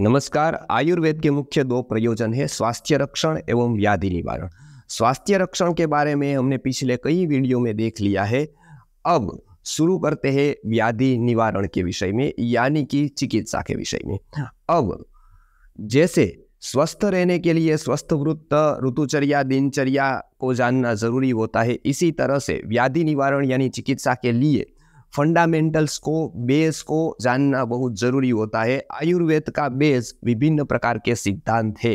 नमस्कार आयुर्वेद के मुख्य दो प्रयोजन है स्वास्थ्य रक्षण एवं व्याधि निवारण स्वास्थ्य रक्षण के बारे में हमने पिछले कई वीडियो में देख लिया है अब शुरू करते हैं व्याधि निवारण के विषय में यानी कि चिकित्सा के विषय में अब जैसे स्वस्थ रहने के लिए स्वस्थ वृत्त ऋतुचर्या दिनचर्या को जानना जरूरी होता है इसी तरह से व्याधि निवारण यानी चिकित्सा के लिए फंडामेंटल्स को बेस को जानना बहुत जरूरी होता है आयुर्वेद का बेस विभिन्न प्रकार के सिद्धांत है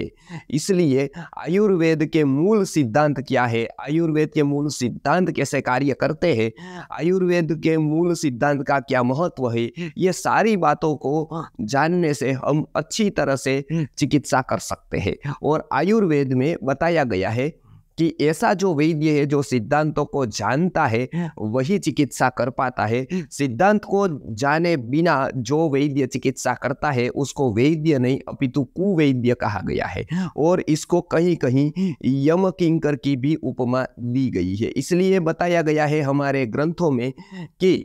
इसलिए आयुर्वेद के मूल सिद्धांत क्या है आयुर्वेद के मूल सिद्धांत कैसे कार्य करते हैं आयुर्वेद के मूल सिद्धांत का क्या महत्व है ये सारी बातों को जानने से हम अच्छी तरह से चिकित्सा कर सकते हैं और आयुर्वेद में बताया गया है कि ऐसा जो वैद्य है जो सिद्धांतों को जानता है वही चिकित्सा कर पाता है हम्म। सिद्धांत को जाने बिना जो वैद्य चिकित्सा करता है उसको वैद्य नहीं अपितु कुवैद्य कहा गया है हाँ। और इसको कहीं कहीं यम किंकर की भी उपमा दी गई है इसलिए बताया गया है हमारे ग्रंथों में कि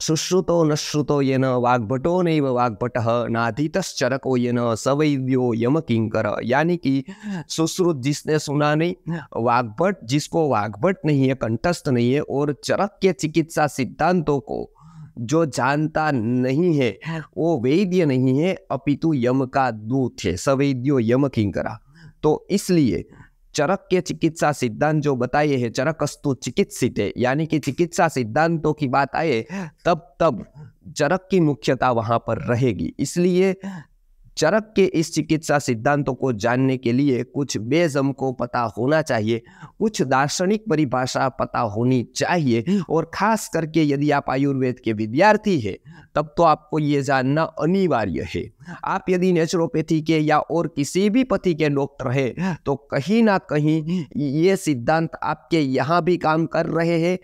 सुश्रुतो न श्रुतो ये न वाग्भटो नैव चरको नाधीतश्चरको न सवैद्यो यम किंकर यानी कि सुश्रुत जिसने सुना नहीं वाग्भट जिसको वाग्भट नहीं है कंठस्थ नहीं है और चरक के चिकित्सा सिद्धांतों को जो जानता नहीं है वो वैद्य नहीं है अपितु यम का दूत है सवैद्यो यम किंकर तो इसलिए चरक के चिकित्सा सिद्धांत जो हैं चरक चरकस्तु चिकित्सित है यानी कि चिकित्सा सिद्धांतों की बात आए तब तब चरक की मुख्यता वहाँ पर रहेगी इसलिए चरक के इस चिकित्सा सिद्धांतों को जानने के लिए कुछ बेजम को पता होना चाहिए कुछ दार्शनिक परिभाषा पता होनी चाहिए और खास करके यदि आप आयुर्वेद के विद्यार्थी हैं तब तो आपको ये जानना अनिवार्य है आप यदि नेचुरोपैथी के या और किसी भी पति के डॉक्टर हैं तो कहीं ना कहीं ये सिद्धांत आपके यहाँ भी काम कर रहे हैं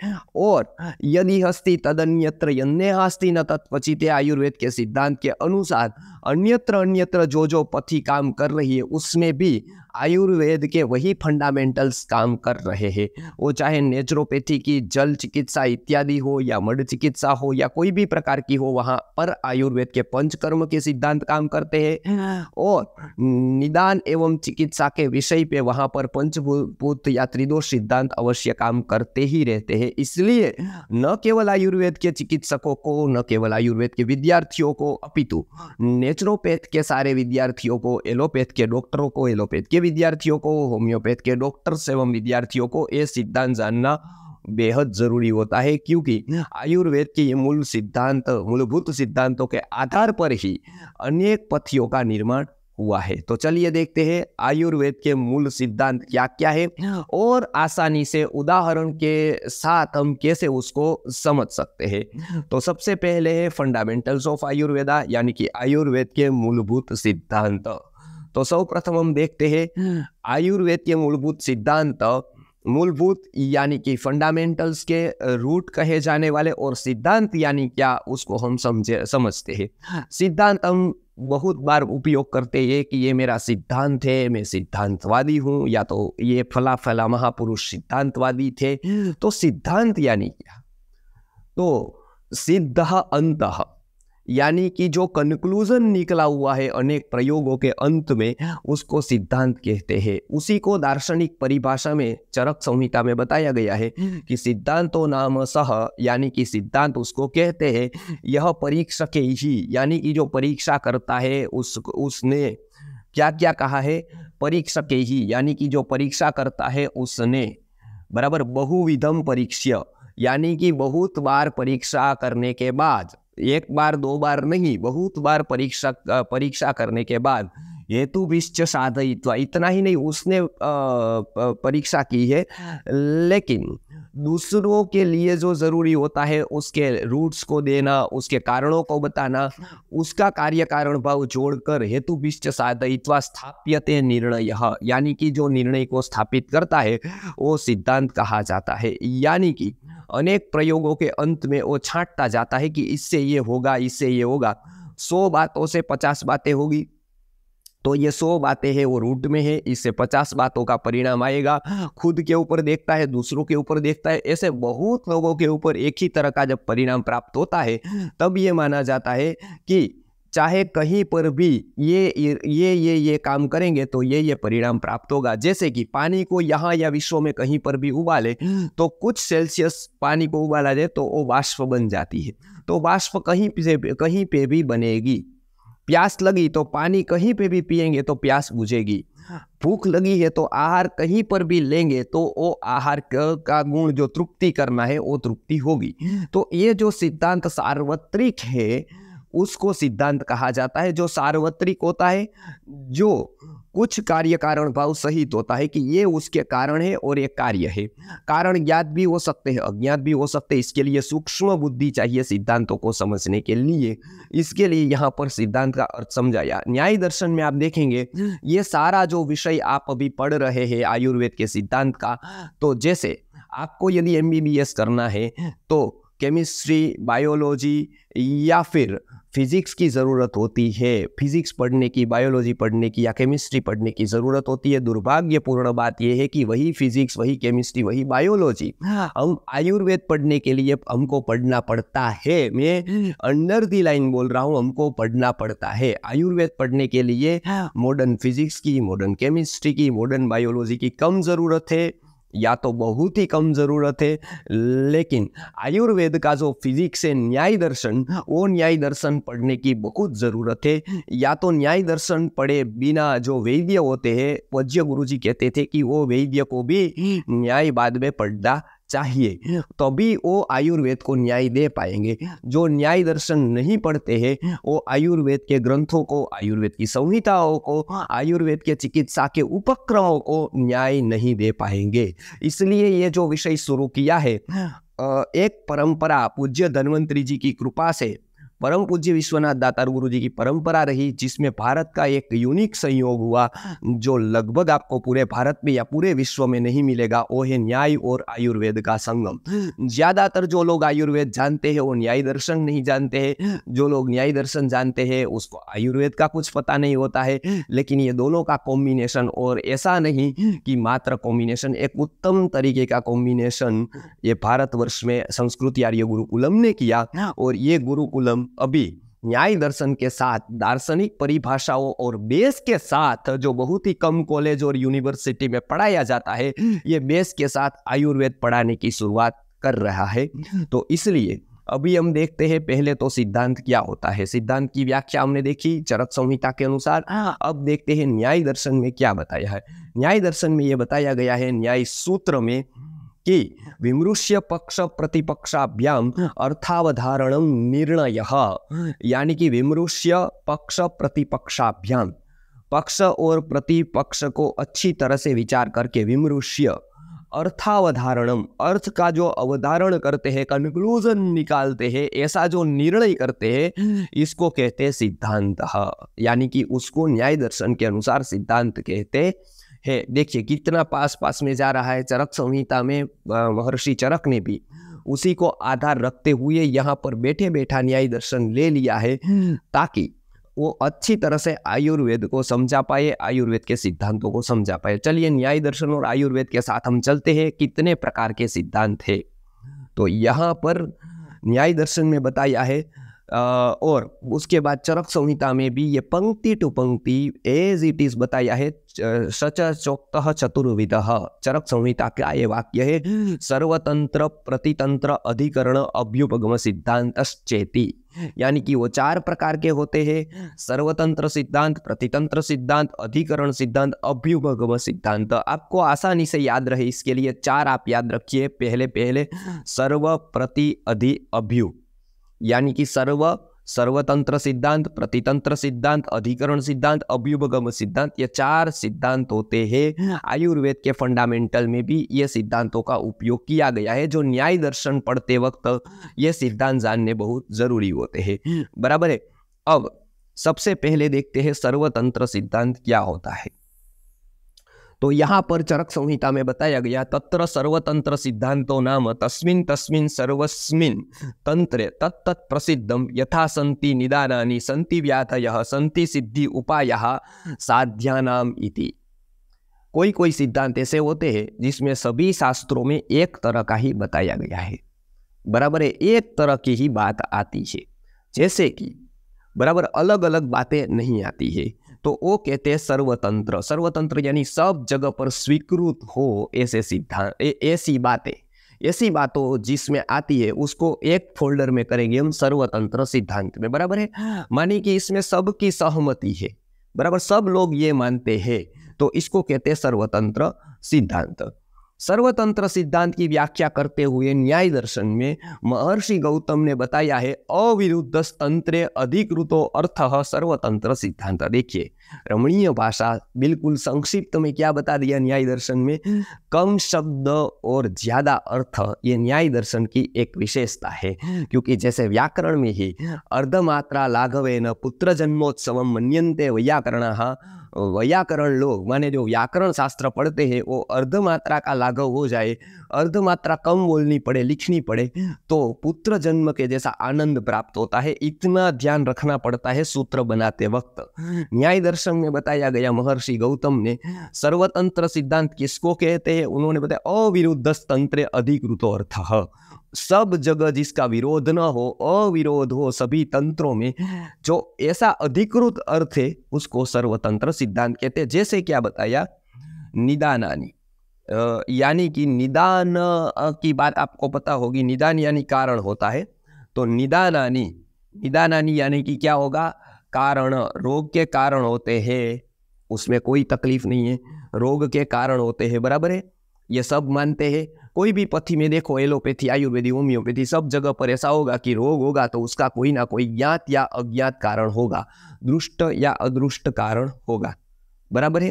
और यदि हस्ती तदन्यत्र यन्ने हस्ती न तत्वचित आयुर्वेद के सिद्धांत के अनुसार अन्यत्र अन्यत्र जो जो पथी काम कर रही है उसमें भी आयुर्वेद के वही फंडामेंटल्स काम कर रहे हैं वो चाहे नेचुरोपैथी की जल चिकित्सा इत्यादि हो या मड चिकित्सा हो या कोई भी प्रकार की हो वहाँ पर आयुर्वेद के पंचकर्म के सिद्धांत काम करते हैं और निदान एवं चिकित्सा के विषय पे वहाँ पर पंचभूत या त्रिदोष सिद्धांत अवश्य काम करते ही रहते हैं इसलिए न केवल आयुर्वेद के चिकित्सकों को न केवल आयुर्वेद के विद्यार्थियों को अपितु नेचुरोपैथ के सारे विद्यार्थियों को एलोपैथ के डॉक्टरों को एलोपैथ के विद्यार्थियों को होम्योपैथ के डॉक्टर्स एवं विद्यार्थियों को ये सिद्धांत जानना बेहद जरूरी होता है क्योंकि आयुर्वेद के ये मूल सिद्धांत मूलभूत सिद्धांतों के आधार पर ही अनेक पथियों का निर्माण हुआ है तो चलिए देखते हैं आयुर्वेद के मूल सिद्धांत क्या क्या है और आसानी से उदाहरण के साथ हम कैसे उसको समझ सकते हैं तो सबसे पहले है फंडामेंटल्स ऑफ आयुर्वेदा यानी कि आयुर्वेद के मूलभूत सिद्धांत तो સૌ हम देखते हैं हाँ। आयुर्वेद के मूलभूत सिद्धांत मूलभूत यानी कि फंडामेंटल्स के रूट कहे जाने वाले और सिद्धांत यानी क्या उसको हम समझे समझते हैं हाँ। सिद्धांत हम बहुत बार उपयोग करते हैं कि ये मेरा सिद्धांत है मैं सिद्धांतवादी हूँ या तो ये फला फला महापुरुष सिद्धांतवादी थे हाँ। तो सिद्धांत यानी क्या तो सिद्ध अंत यानी कि जो कंक्लूजन निकला हुआ है अनेक प्रयोगों के अंत में उसको सिद्धांत कहते हैं उसी को दार्शनिक परिभाषा में चरक संहिता में बताया गया है कि सिद्धांतो नाम सह यानी कि सिद्धांत उसको कहते हैं यह परीक्षक ही यानी कि जो परीक्षा करता है उस उसने क्या क्या कहा है परीक्षक ही यानी कि जो परीक्षा करता है उसने बराबर बहुविधम परीक्ष्य यानी कि बहुत बार परीक्षा करने के बाद एक बार दो बार नहीं बहुत बार परीक्षा परीक्षा करने के बाद हेतु विश्च साधयित्व इतना ही नहीं उसने परीक्षा की है लेकिन दूसरों के लिए जो जरूरी होता है उसके रूट्स को देना उसके कारणों को बताना उसका कार्य कारण भाव जोड़कर हेतु विश्च साधयित्वा स्थाप्यते निर्णय यानी कि जो निर्णय को स्थापित करता है वो सिद्धांत कहा जाता है यानी कि अनेक प्रयोगों के अंत में वो छांटता जाता है कि इससे ये होगा इससे ये होगा सौ बातों से पचास बातें होगी तो ये सौ बातें हैं वो रूट में है इससे पचास बातों का परिणाम आएगा खुद के ऊपर देखता है दूसरों के ऊपर देखता है ऐसे बहुत लोगों के ऊपर एक ही तरह का जब परिणाम प्राप्त होता है तब ये माना जाता है कि चाहे कहीं पर भी ये ये ये ये काम करेंगे तो ये ये परिणाम प्राप्त होगा जैसे कि पानी को यहाँ या विश्व में कहीं पर भी उबाले तो कुछ सेल्सियस पानी को उबाला जाए तो वो वाष्प बन जाती है तो वाष्प कहीं से कहीं पे भी बनेगी प्यास लगी तो पानी कहीं पे भी पिएंगे तो प्यास बुझेगी भूख लगी है तो आहार कहीं पर भी लेंगे तो वो आहार का गुण जो तृप्ति करना है वो तृप्ति होगी तो ये जो सिद्धांत सार्वत्रिक है उसको सिद्धांत कहा जाता है जो सार्वत्रिक होता है जो कुछ कार्य कारण भाव सहित होता है कि ये उसके कारण है और ये कार्य है कारण ज्ञात भी हो सकते हैं अज्ञात भी हो सकते हैं इसके लिए सूक्ष्म बुद्धि चाहिए सिद्धांतों को समझने के लिए इसके लिए यहाँ पर सिद्धांत का अर्थ समझाया न्याय दर्शन में आप देखेंगे ये सारा जो विषय आप अभी पढ़ रहे हैं आयुर्वेद के सिद्धांत का तो जैसे आपको यदि एम करना है तो केमिस्ट्री बायोलॉजी या फिर फिज़िक्स की ज़रूरत होती है फिज़िक्स पढ़ने की बायोलॉजी पढ़ने की या केमिस्ट्री पढ़ने की ज़रूरत होती है दुर्भाग्यपूर्ण बात यह है कि वही फिज़िक्स वही केमिस्ट्री वही बायोलॉजी हाँ। हम आयुर्वेद पढ़ने के लिए हमको पढ़ना पड़ता है मैं हम्म। अंडर दी लाइन बोल रहा हूँ हमको पढ़ना पड़ता है आयुर्वेद पढ़ने के लिए मॉडर्न हाँ। फिज़िक्स की मॉडर्न केमिस्ट्री की मॉडर्न बायोलॉजी की कम ज़रूरत है या तो बहुत ही कम ज़रूरत है लेकिन आयुर्वेद का जो फिजिक्स है न्याय दर्शन वो न्याय दर्शन पढ़ने की बहुत ज़रूरत है या तो न्याय दर्शन पढ़े बिना जो वैद्य होते हैं वज्य गुरु जी कहते थे कि वो वैद्य को भी न्याय बाद में पढ़ना चाहिए तभी वो आयुर्वेद को न्याय दे पाएंगे जो न्याय दर्शन नहीं पढ़ते हैं वो आयुर्वेद के ग्रंथों को आयुर्वेद की संहिताओं को आयुर्वेद के चिकित्सा के उपक्रमों को न्याय नहीं दे पाएंगे इसलिए ये जो विषय शुरू किया है एक परंपरा पूज्य धन्वंतरी जी की कृपा से परम पूज्य विश्वनाथ दातार गुरु जी की परंपरा रही जिसमें भारत का एक यूनिक संयोग हुआ जो लगभग आपको पूरे भारत में या पूरे विश्व में नहीं मिलेगा वो है न्याय और आयुर्वेद का संगम ज़्यादातर जो लोग आयुर्वेद जानते हैं वो न्याय दर्शन नहीं जानते हैं जो लोग न्याय दर्शन जानते हैं उसको आयुर्वेद का कुछ पता नहीं होता है लेकिन ये दोनों का कॉम्बिनेशन और ऐसा नहीं कि मात्र कॉम्बिनेशन एक उत्तम तरीके का कॉम्बिनेशन ये भारतवर्ष में संस्कृति आर्य गुरुकुलम ने किया हाँ। और ये गुरुकुलम अभी न्याय दर्शन के साथ दार्शनिक परिभाषाओं और बेस के साथ जो बहुत ही कम कॉलेज और यूनिवर्सिटी में पढ़ाया जाता है ये बेस के साथ आयुर्वेद पढ़ाने की शुरुआत कर रहा है तो इसलिए अभी हम देखते हैं पहले तो सिद्धांत क्या होता है सिद्धांत की व्याख्या हमने देखी चरक संहिता के अनुसार हाँ। अब देखते हैं न्याय दर्शन में क्या बताया है न्याय दर्शन में ये बताया गया है न्याय सूत्र में कि विमृश्य पक्ष प्रतिपक्षाभ्याम अर्थावधारण निर्णय यानी कि विमृश्य पक्ष प्रतिपक्षाभ्याम पक्ष और प्रतिपक्ष को अच्छी तरह से विचार करके विमृश्य अर्थावधारणम अर्थ का जो अवधारण करते हैं कंक्लूजन निकालते हैं ऐसा जो निर्णय करते हैं इसको कहते हैं सिद्धांत यानी कि उसको न्याय दर्शन के अनुसार सिद्धांत कहते है देखिए कितना पास पास में जा रहा है चरक संहिता में महर्षि चरक ने भी उसी को आधार रखते हुए यहाँ पर बैठे बैठा न्याय दर्शन ले लिया है हम्म। ताकि वो अच्छी तरह से आयुर्वेद को समझा पाए आयुर्वेद के सिद्धांतों को समझा पाए चलिए न्याय दर्शन और आयुर्वेद के साथ हम चलते हैं कितने प्रकार के सिद्धांत है तो यहाँ पर न्याय दर्शन में बताया है और उसके बाद चरक संहिता में भी ये पंक्ति टू पंक्ति एज इट इज बताया है सच चौक्त चतुर्विद चरक संहिता का ये वाक्य है सर्वतंत्र प्रतितंत्र अधिकरण अभ्युपगम सिद्धांत चेती यानी कि वो चार प्रकार के होते हैं सर्वतंत्र सिद्धांत प्रतितंत्र सिद्धांत अधिकरण सिद्धांत अभ्युपगम सिद्धांत आपको आसानी से याद रहे इसके लिए चार आप याद रखिए पहले पहले सर्व प्रति अधि अभ्यु यानी कि सर्व सर्वतंत्र सिद्धांत प्रतितंत्र सिद्धांत अधिकरण सिद्धांत अभ्युपगम सिद्धांत ये चार सिद्धांत होते हैं आयुर्वेद के फंडामेंटल में भी ये सिद्धांतों का उपयोग किया गया है जो न्याय दर्शन पढ़ते वक्त ये सिद्धांत जानने बहुत जरूरी होते हैं बराबर है अब सबसे पहले देखते हैं सर्वतंत्र सिद्धांत क्या होता है तो यहाँ पर चरक संहिता में बताया गया तत्र सर्वतंत्र सिद्धांतो नाम तस्मिन तस्मिन सर्वस्मिन तंत्र तत्त प्रसिद्धम यथा संति निदानानि संति व्याधय संति सिद्धि उपाय साध्यानाम इति कोई कोई सिद्धांत ऐसे होते हैं जिसमें सभी शास्त्रों में एक तरह का ही बताया गया है बराबर है एक तरह की ही बात आती है जैसे कि बराबर अलग अलग बातें नहीं आती है तो वो कहते हैं सर्वतंत्र सर्वतंत्र यानी सब जगह पर स्वीकृत हो ऐसे सिद्धांत ऐसी बातें ऐसी बातों जिसमें आती है उसको एक फोल्डर में करेंगे हम सर्वतंत्र सिद्धांत में बराबर है मानी कि इसमें सबकी सहमति है बराबर सब लोग ये मानते हैं तो इसको कहते हैं सर्वतंत्र सिद्धांत सर्वतंत्र सिद्धांत की व्याख्या करते हुए न्याय दर्शन में महर्षि गौतम ने बताया है अविरुद्ध तंत्रे अधिकृतो अर्थ सर्वतंत्र सिद्धांत देखिए रमणीय भाषा बिल्कुल संक्षिप्त में क्या बता दिया न्याय दर्शन में हम्म। कम शब्द और ज्यादा अर्थ ये न्याय दर्शन की एक विशेषता है हम्म। क्योंकि जैसे व्याकरण में ही हम्म। अर्धमात्रा लाघवे न पुत्र जन्मोत्सव मन्यन्ते व्याकरण व्याकरण लोग माने जो व्याकरण शास्त्र पढ़ते हैं वो अर्ध मात्रा का लाघव हो जाए अर्ध मात्रा कम बोलनी पड़े लिखनी पड़े तो पुत्र जन्म के जैसा आनंद प्राप्त होता है इतना ध्यान रखना पड़ता है सूत्र बनाते वक्त न्याय दर्शन में बताया गया महर्षि गौतम ने सर्वतंत्र सिद्धांत किसको कहते हैं उन्होंने बताया अविरुद्ध तंत्र अधिकृतो अर्थ सब जगह जिसका विरोध न हो अविरोध हो सभी तंत्रों में हाँ। जो ऐसा अधिकृत अर्थ है उसको सर्वतंत्र सिद्धांत कहते हैं जैसे क्या बताया निदानानी यानी कि निदान की बात आपको पता होगी निदान यानी कारण होता है तो निदानानी निदानानी यानी कि क्या होगा कारण रोग के कारण होते हैं उसमें कोई तकलीफ नहीं है रोग के कारण होते हैं बराबर है ये सब मानते हैं कोई भी पथी में देखो एलोपैथी आयुर्वेदी होम्योपैथी सब जगह पर ऐसा होगा कि रोग होगा तो उसका कोई ना कोई ज्ञात या अज्ञात कारण होगा दृष्ट या अदृष्ट कारण होगा बराबर है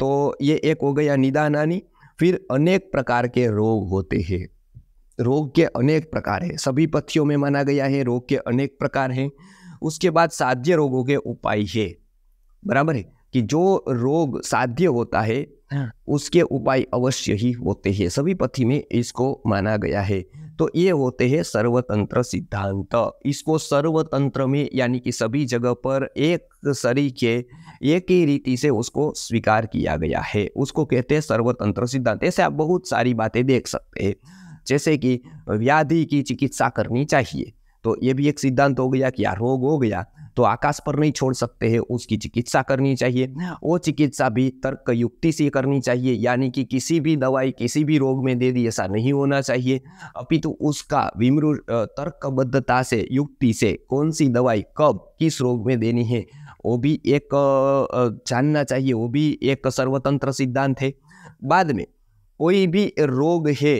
तो ये एक हो गया निदानानी फिर अनेक प्रकार के रोग होते हैं रोग के अनेक प्रकार है सभी पथियों में माना गया है रोग के अनेक प्रकार हैं उसके बाद साध्य रोगों के उपाय है बराबर है कि जो रोग साध्य होता है उसके उपाय अवश्य ही होते हैं सभी पथी में इसको माना गया है तो ये होते हैं सर्वतंत्र सिद्धांत इसको सर्वतंत्र में यानी कि सभी जगह पर एक सरीके एक ही रीति से उसको स्वीकार किया गया है उसको कहते हैं सर्वतंत्र सिद्धांत ऐसे आप बहुत सारी बातें देख सकते हैं जैसे कि व्याधि की चिकित्सा करनी चाहिए तो ये भी एक सिद्धांत हो गया कि यार रोग हो गया तो आकाश पर नहीं छोड़ सकते हैं उसकी चिकित्सा करनी चाहिए वो चिकित्सा भी तर्क युक्ति से करनी चाहिए यानी कि किसी भी दवाई किसी भी रोग में दे दी ऐसा नहीं होना चाहिए अभी तो उसका विमृ तर्कबद्धता से युक्ति से कौन सी दवाई कब किस रोग में देनी है वो भी एक जानना चाहिए वो भी एक सर्वतंत्र सिद्धांत है बाद में कोई भी रोग है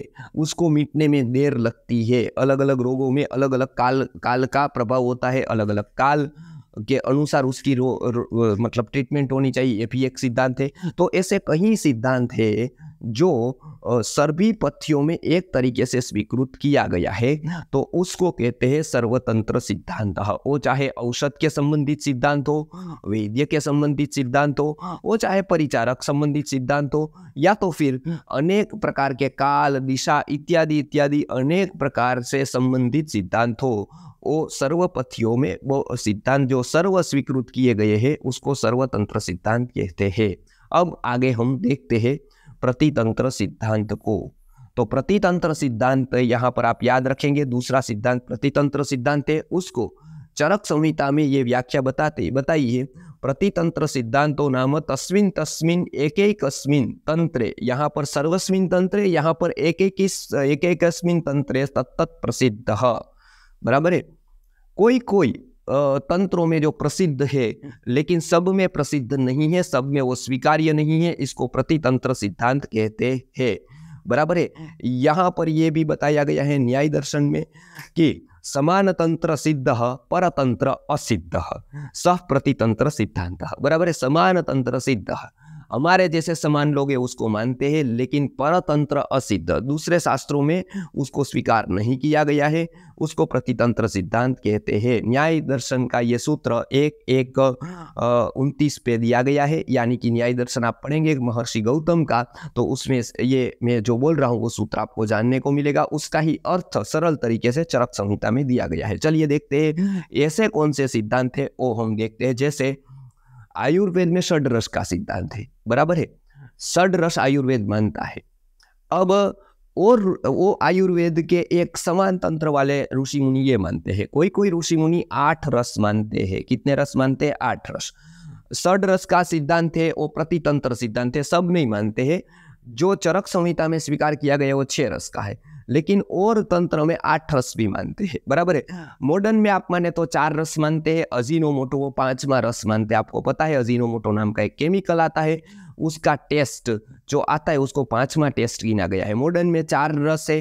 उसको मिटने में देर लगती है अलग अलग रोगों में अलग अलग काल काल का प्रभाव होता है अलग अलग काल के अनुसार उसकी रो, रो, मतलब ट्रीटमेंट होनी चाहिए ये भी एक सिद्धांत है तो ऐसे कई सिद्धांत है जो सर्वी पथियों में एक तरीके से स्वीकृत किया गया है हाँ। तो उसको कहते हैं सर्वतंत्र सिद्धांत वो चाहे औषध के संबंधित सिद्धांत हो हाँ। वैद्य के संबंधित सिद्धांत हो हाँ। वो चाहे परिचारक संबंधित सिद्धांत हो या तो फिर अनेक प्रकार के काल दिशा इत्यादि इत्यादि अनेक प्रकार से संबंधित सिद्धांत हो वो सर्व पथियों में वो सिद्धांत जो सर्व स्वीकृत किए गए हैं उसको सर्वतंत्र सिद्धांत कहते हैं अब आगे हम देखते हैं प्रतितंत्र सिद्धांत को तो प्रतितंत्र सिद्धांत यहाँ पर आप याद रखेंगे दूसरा सिद्धांत प्रतितंत्र सिद्धांत है उसको चरक संहिता में ये व्याख्या बताते बताइए प्रतितंत्र सिद्धांतों नाम तस्मिन तस्मिन एक एक तंत्र यहाँ पर सर्वस्विन तंत्र यहाँ पर एक एक एक एक तंत्र तत्त प्रसिद्ध बराबर है कोई कोई तंत्रों में जो प्रसिद्ध है लेकिन सब में प्रसिद्ध नहीं है सब में वो स्वीकार्य नहीं है इसको प्रतितंत्र सिद्धांत कहते हैं बराबर है यहाँ पर यह भी बताया गया है न्याय दर्शन में कि समान तंत्र सिद्ध परतंत्र असिद्ध सह प्रतितंत्र सिद्धांत बराबर है समान तंत्र सिद्ध है हमारे जैसे समान लोग हैं उसको मानते हैं लेकिन परतंत्र असिद्ध दूसरे शास्त्रों में उसको स्वीकार नहीं किया गया है उसको प्रतितंत्र सिद्धांत कहते हैं न्याय दर्शन का ये सूत्र एक एक उनतीस पे दिया गया है यानी कि न्याय दर्शन आप पढ़ेंगे महर्षि गौतम का तो उसमें ये मैं जो बोल रहा हूँ वो सूत्र आपको जानने को मिलेगा उसका ही अर्थ सरल तरीके से चरक संहिता में दिया गया है चलिए देखते हैं ऐसे कौन से सिद्धांत है वो हम देखते हैं जैसे आयुर्वेद में षड रस का सिद्धांत है बराबर है षड रस आयुर्वेद मानता है अब और वो आयुर्वेद के एक समान तंत्र वाले ऋषि मुनि ये मानते हैं कोई कोई ऋषि मुनि आठ रस मानते हैं कितने रस मानते हैं आठ रस षड रस का सिद्धांत है वो प्रतितंत्र सिद्धांत है सब नहीं मानते हैं जो चरक संहिता में स्वीकार किया गया वो छह रस का है लेकिन और तंत्र में आठ रस भी मानते हैं बराबर है हाँ। मॉडर्न में आप माने तो चार रस मानते हैं अजीनो मोटो वो पांचवा रस मानते हैं आपको पता है अजीनो मोटो नाम का एक केमिकल आता है उसका टेस्ट जो आता है उसको पांचवा टेस्ट गिना गया है मॉडर्न में चार रस है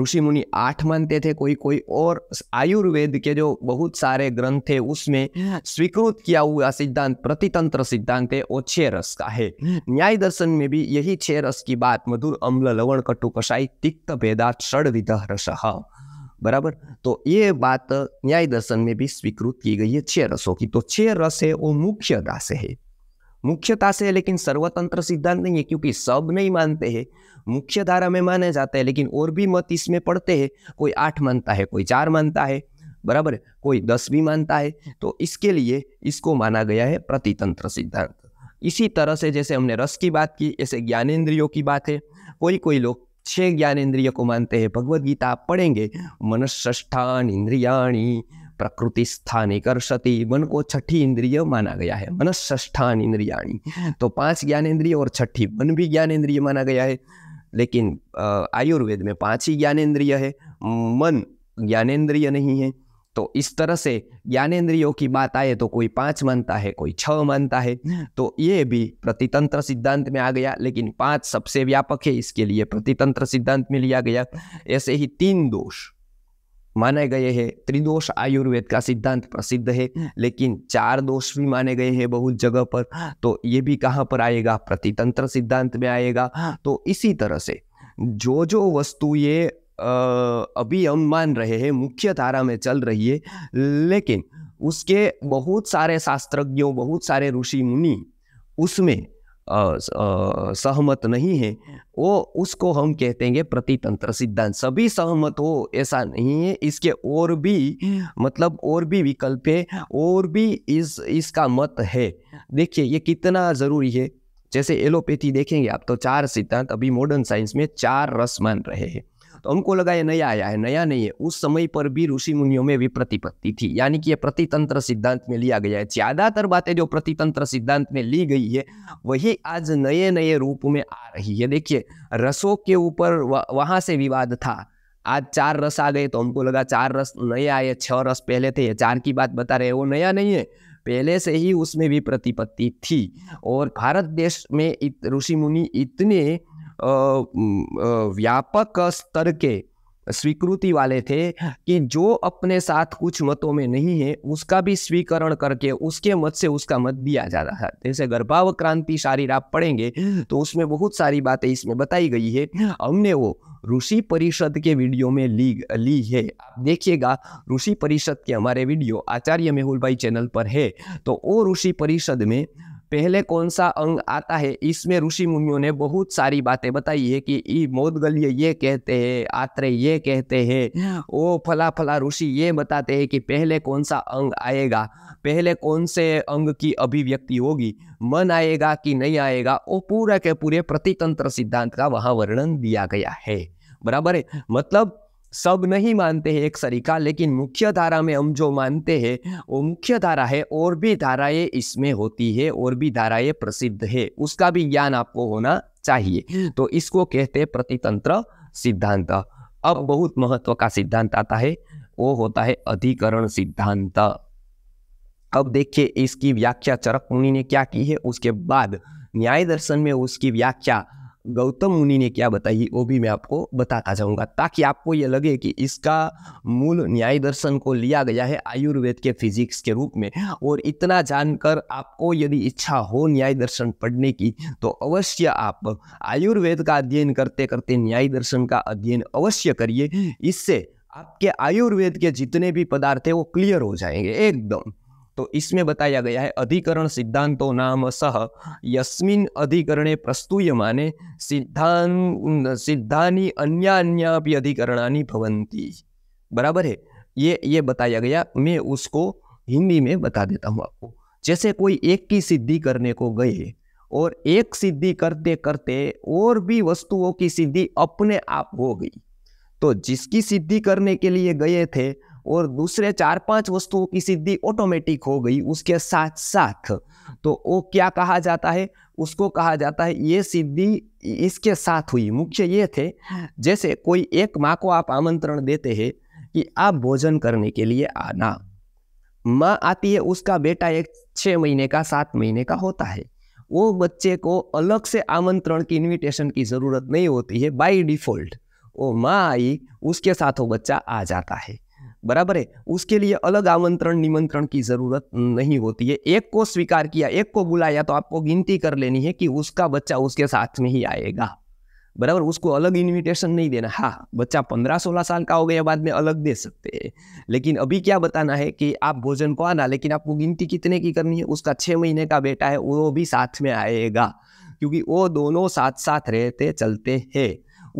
ऋषि मुनि आठ मानते थे कोई कोई और आयुर्वेद के जो बहुत सारे ग्रंथ थे उसमें हाँ। स्वीकृत किया हुआ सिद्धांत प्रतितंत्र सिद्धांत है और छह रस का है हाँ। न्याय दर्शन में भी यही छह रस की बात मधुर अम्ल लवण कटु कषाई तिक्त भेदा षड विध रस बराबर तो ये बात न्याय दर्शन में भी स्वीकृत की गई है छह रसों की तो छह रस है वो मुख्य दास है मुख्यता से लेकिन सर्वतंत्र सिद्धांत नहीं है क्योंकि सब नहीं मानते हैं मुख्य धारा में माने जाते हैं लेकिन और भी मत इसमें पढ़ते हैं कोई आठ मानता है कोई चार मानता है बराबर कोई दस भी मानता है तो इसके लिए इसको माना गया है प्रतितंत्र सिद्धांत इसी तरह से जैसे हमने रस की बात की ऐसे ज्ञानेन्द्रियों की बात है कोई कोई लोग छह ज्ञानेन्द्रिय को मानते हैं भगवद गीता आप पढ़ेंगे मनसष्ठान इंद्रियाणी प्रकृति स्थाने सती मन को छठी इंद्रिय माना गया है मन षष्ठान इंद्रियाणी तो पांच ज्ञान इंद्रिय और छठी मन भी ज्ञान इंद्रिय माना गया है लेकिन आयुर्वेद में पांच ही ज्ञानेन्द्रिय है मन ज्ञानेन्द्रिय नहीं है तो इस तरह से ज्ञानेन्द्रियों की बात आए तो कोई पाँच मानता है कोई छ मानता है तो ये भी प्रतितंत्र सिद्धांत में आ गया लेकिन पाँच सबसे व्यापक है इसके लिए प्रतितंत्र सिद्धांत में लिया गया ऐसे ही तीन दोष माने गए हैं त्रिदोष आयुर्वेद का सिद्धांत प्रसिद्ध है हम्म। लेकिन चार दोष भी माने गए हैं बहुत जगह पर हाँ। तो ये भी कहाँ पर आएगा प्रतितंत्र सिद्धांत में आएगा हाँ। तो इसी तरह से जो जो वस्तु ये अभी हम मान रहे हैं मुख्य धारा में चल रही है लेकिन उसके बहुत सारे शास्त्रज्ञों बहुत सारे ऋषि मुनि उसमें सहमत नहीं है वो उसको हम कहते हैं प्रतितंत्र सिद्धांत सभी सहमत हो ऐसा नहीं है इसके और भी मतलब और भी विकल्प है और भी इस इसका मत है देखिए ये कितना ज़रूरी है जैसे एलोपैथी देखेंगे आप तो चार सिद्धांत अभी मॉडर्न साइंस में चार रस मान रहे हैं तो हमको लगा ये नया आया है नया नहीं है उस समय पर भी ऋषि मुनियों में भी प्रतिपत्ति थी यानी कि ये प्रतितंत्र सिद्धांत में लिया गया है ज्यादातर बातें जो प्रतितंत्र सिद्धांत में ली गई है वही आज नए नए रूप में आ रही है देखिए रसों के ऊपर वहां से विवाद था आज चार रस आ गए तो हमको लगा चार रस नए आए छह रस पहले थे चार की बात बता रहे वो नया नहीं है पहले से ही उसमें भी प्रतिपत्ति थी और भारत देश में ऋषि मुनि इतने व्यापक स्तर के स्वीकृति वाले थे कि जो अपने साथ कुछ मतों में नहीं है उसका भी स्वीकरण करके उसके मत से उसका मत दिया जाता है जैसे गर्भाव क्रांति शारीर आप पढ़ेंगे तो उसमें बहुत सारी बातें इसमें बताई गई है हमने वो ऋषि परिषद के वीडियो में ली ली है आप देखिएगा ऋषि परिषद के हमारे वीडियो आचार्य मेहुल भाई चैनल पर है तो वो ऋषि परिषद में पहले कौन सा अंग आता है इसमें ऋषि मुनियों ने बहुत सारी बातें बताई है कि मोदगल्य ये कहते हैं आत्रे ये कहते हैं हाँ। ओ फला फला ऋषि ये बताते हैं कि पहले कौन सा अंग आएगा पहले कौन से अंग की अभिव्यक्ति होगी मन आएगा कि नहीं आएगा वो पूरा के पूरे प्रतितंत्र सिद्धांत का वहाँ वर्णन दिया गया है बराबर है मतलब सब नहीं मानते हैं एक सरीका लेकिन मुख्य धारा में हम जो मानते हैं वो मुख्य धारा है और भी धाराएं इसमें होती है और भी धाराएं प्रसिद्ध है उसका भी ज्ञान आपको होना चाहिए तो इसको कहते हैं प्रतितंत्र सिद्धांत अब बहुत महत्व का सिद्धांत आता है वो होता है अधिकरण सिद्धांत अब देखिए इसकी व्याख्या चरक मुनि ने क्या की है उसके बाद न्याय दर्शन में उसकी व्याख्या गौतम मुनि ने क्या बताई वो भी मैं आपको बताता जाऊंगा ताकि आपको ये लगे कि इसका मूल न्याय दर्शन को लिया गया है आयुर्वेद के फिजिक्स के रूप में और इतना जानकर आपको यदि इच्छा हो न्याय दर्शन पढ़ने की तो अवश्य आप आयुर्वेद का अध्ययन करते करते न्याय दर्शन का अध्ययन अवश्य करिए इससे आपके आयुर्वेद के जितने भी पदार्थ हैं वो क्लियर हो जाएंगे एकदम तो इसमें बताया गया है अधिकरण सिद्धांतो नाम सह यस्मिन अधिकरणे प्रस्तुय माने सिद्धान सिद्धानी अन्य अन्य अधिकरणानी भवंती बराबर है ये ये बताया गया मैं उसको हिंदी में बता देता हूँ आपको जैसे कोई एक की सिद्धि करने को गए और एक सिद्धि करते करते और भी वस्तुओं की सिद्धि अपने आप हो गई तो जिसकी सिद्धि करने के लिए गए थे और दूसरे चार पांच वस्तुओं की सिद्धि ऑटोमेटिक हो गई उसके साथ साथ तो वो क्या कहा जाता है उसको कहा जाता है ये सिद्धि इसके साथ हुई मुख्य ये थे हाँ। जैसे कोई एक माँ को आप आमंत्रण देते हैं कि आप भोजन करने के लिए आना माँ आती है उसका बेटा एक छः महीने का सात महीने का होता है वो बच्चे को अलग से आमंत्रण की इनविटेशन की ज़रूरत नहीं होती है बाई डिफ़ॉल्ट वो माँ आई उसके साथ वो बच्चा आ जाता है बराबर है उसके लिए अलग आमंत्रण निमंत्रण की ज़रूरत नहीं होती है एक को स्वीकार किया एक को बुलाया तो आपको गिनती कर लेनी है कि उसका बच्चा उसके साथ में ही आएगा बराबर उसको अलग इनविटेशन नहीं देना हाँ बच्चा पंद्रह सोलह साल का हो गया बाद में अलग दे सकते हैं लेकिन अभी क्या बताना है कि आप भोजन को आना लेकिन आपको गिनती कितने की करनी है उसका छः महीने का बेटा है वो भी साथ में आएगा क्योंकि वो दोनों साथ साथ रहते चलते हैं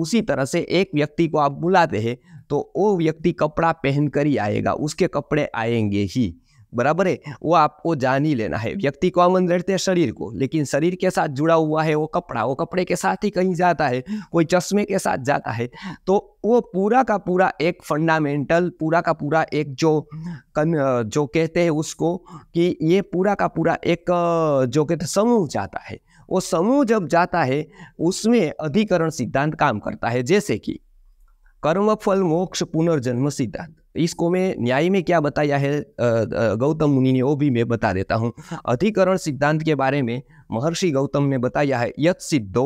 उसी तरह से एक व्यक्ति को आप बुलाते हैं तो वो व्यक्ति कपड़ा पहन कर ही आएगा उसके कपड़े आएंगे ही बराबर है वो आपको जान ही लेना है व्यक्ति को आमन लड़ते हैं शरीर को लेकिन शरीर के साथ जुड़ा हुआ है वो कपड़ा वो कपड़े के साथ ही कहीं जाता है कोई चश्मे के साथ जाता है तो वो पूरा का पूरा एक फंडामेंटल पूरा का पूरा एक जो कन, जो कहते हैं उसको कि ये पूरा का पूरा एक जो कहते समूह जाता है वो समूह जब जाता है उसमें अधिकरण सिद्धांत काम करता है जैसे कि कर्म फल मोक्ष पुनर्जन्म सिद्धांत इसको मैं न्याय में क्या बताया है गौतम मुनि ने वो भी मैं बता देता हूँ हाँ। अधिकरण सिद्धांत के बारे में महर्षि गौतम ने बताया है यत सिद्धो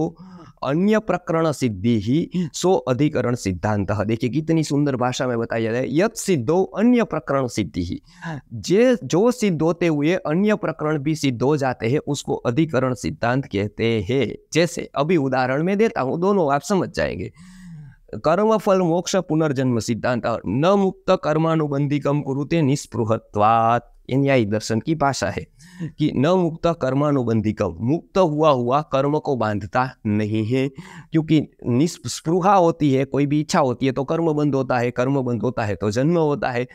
अन्य प्रकरण सिद्धि ही सो अधिकरण सिद्धांत देखिए कितनी सुंदर भाषा में बताया जाए यत सिद्धो अन्य प्रकरण सिद्धि ही हाँ। जे जो सिद्ध होते हुए अन्य प्रकरण भी सिद्ध हो जाते हैं उसको अधिकरण सिद्धांत कहते हैं जैसे अभी उदाहरण में देता हूँ दोनों आप समझ जाएंगे कर्मफल मोक्ष पुनर्जन्म सिद्धांत સિદ્ધાંત न मुक्त कर्मानुबंधिकम कुरुते निस्पृहत्वात न्याय दर्शन की भाषा है कि न मुक्त कर्मानुबंधिकम मुक्त हुआ हुआ कर्म को बांधता नहीं है क्योंकि निष्पृहा होती है कोई भी इच्छा होती है तो कर्म बंद होता है कर्म बंद होता है तो जन्म होता है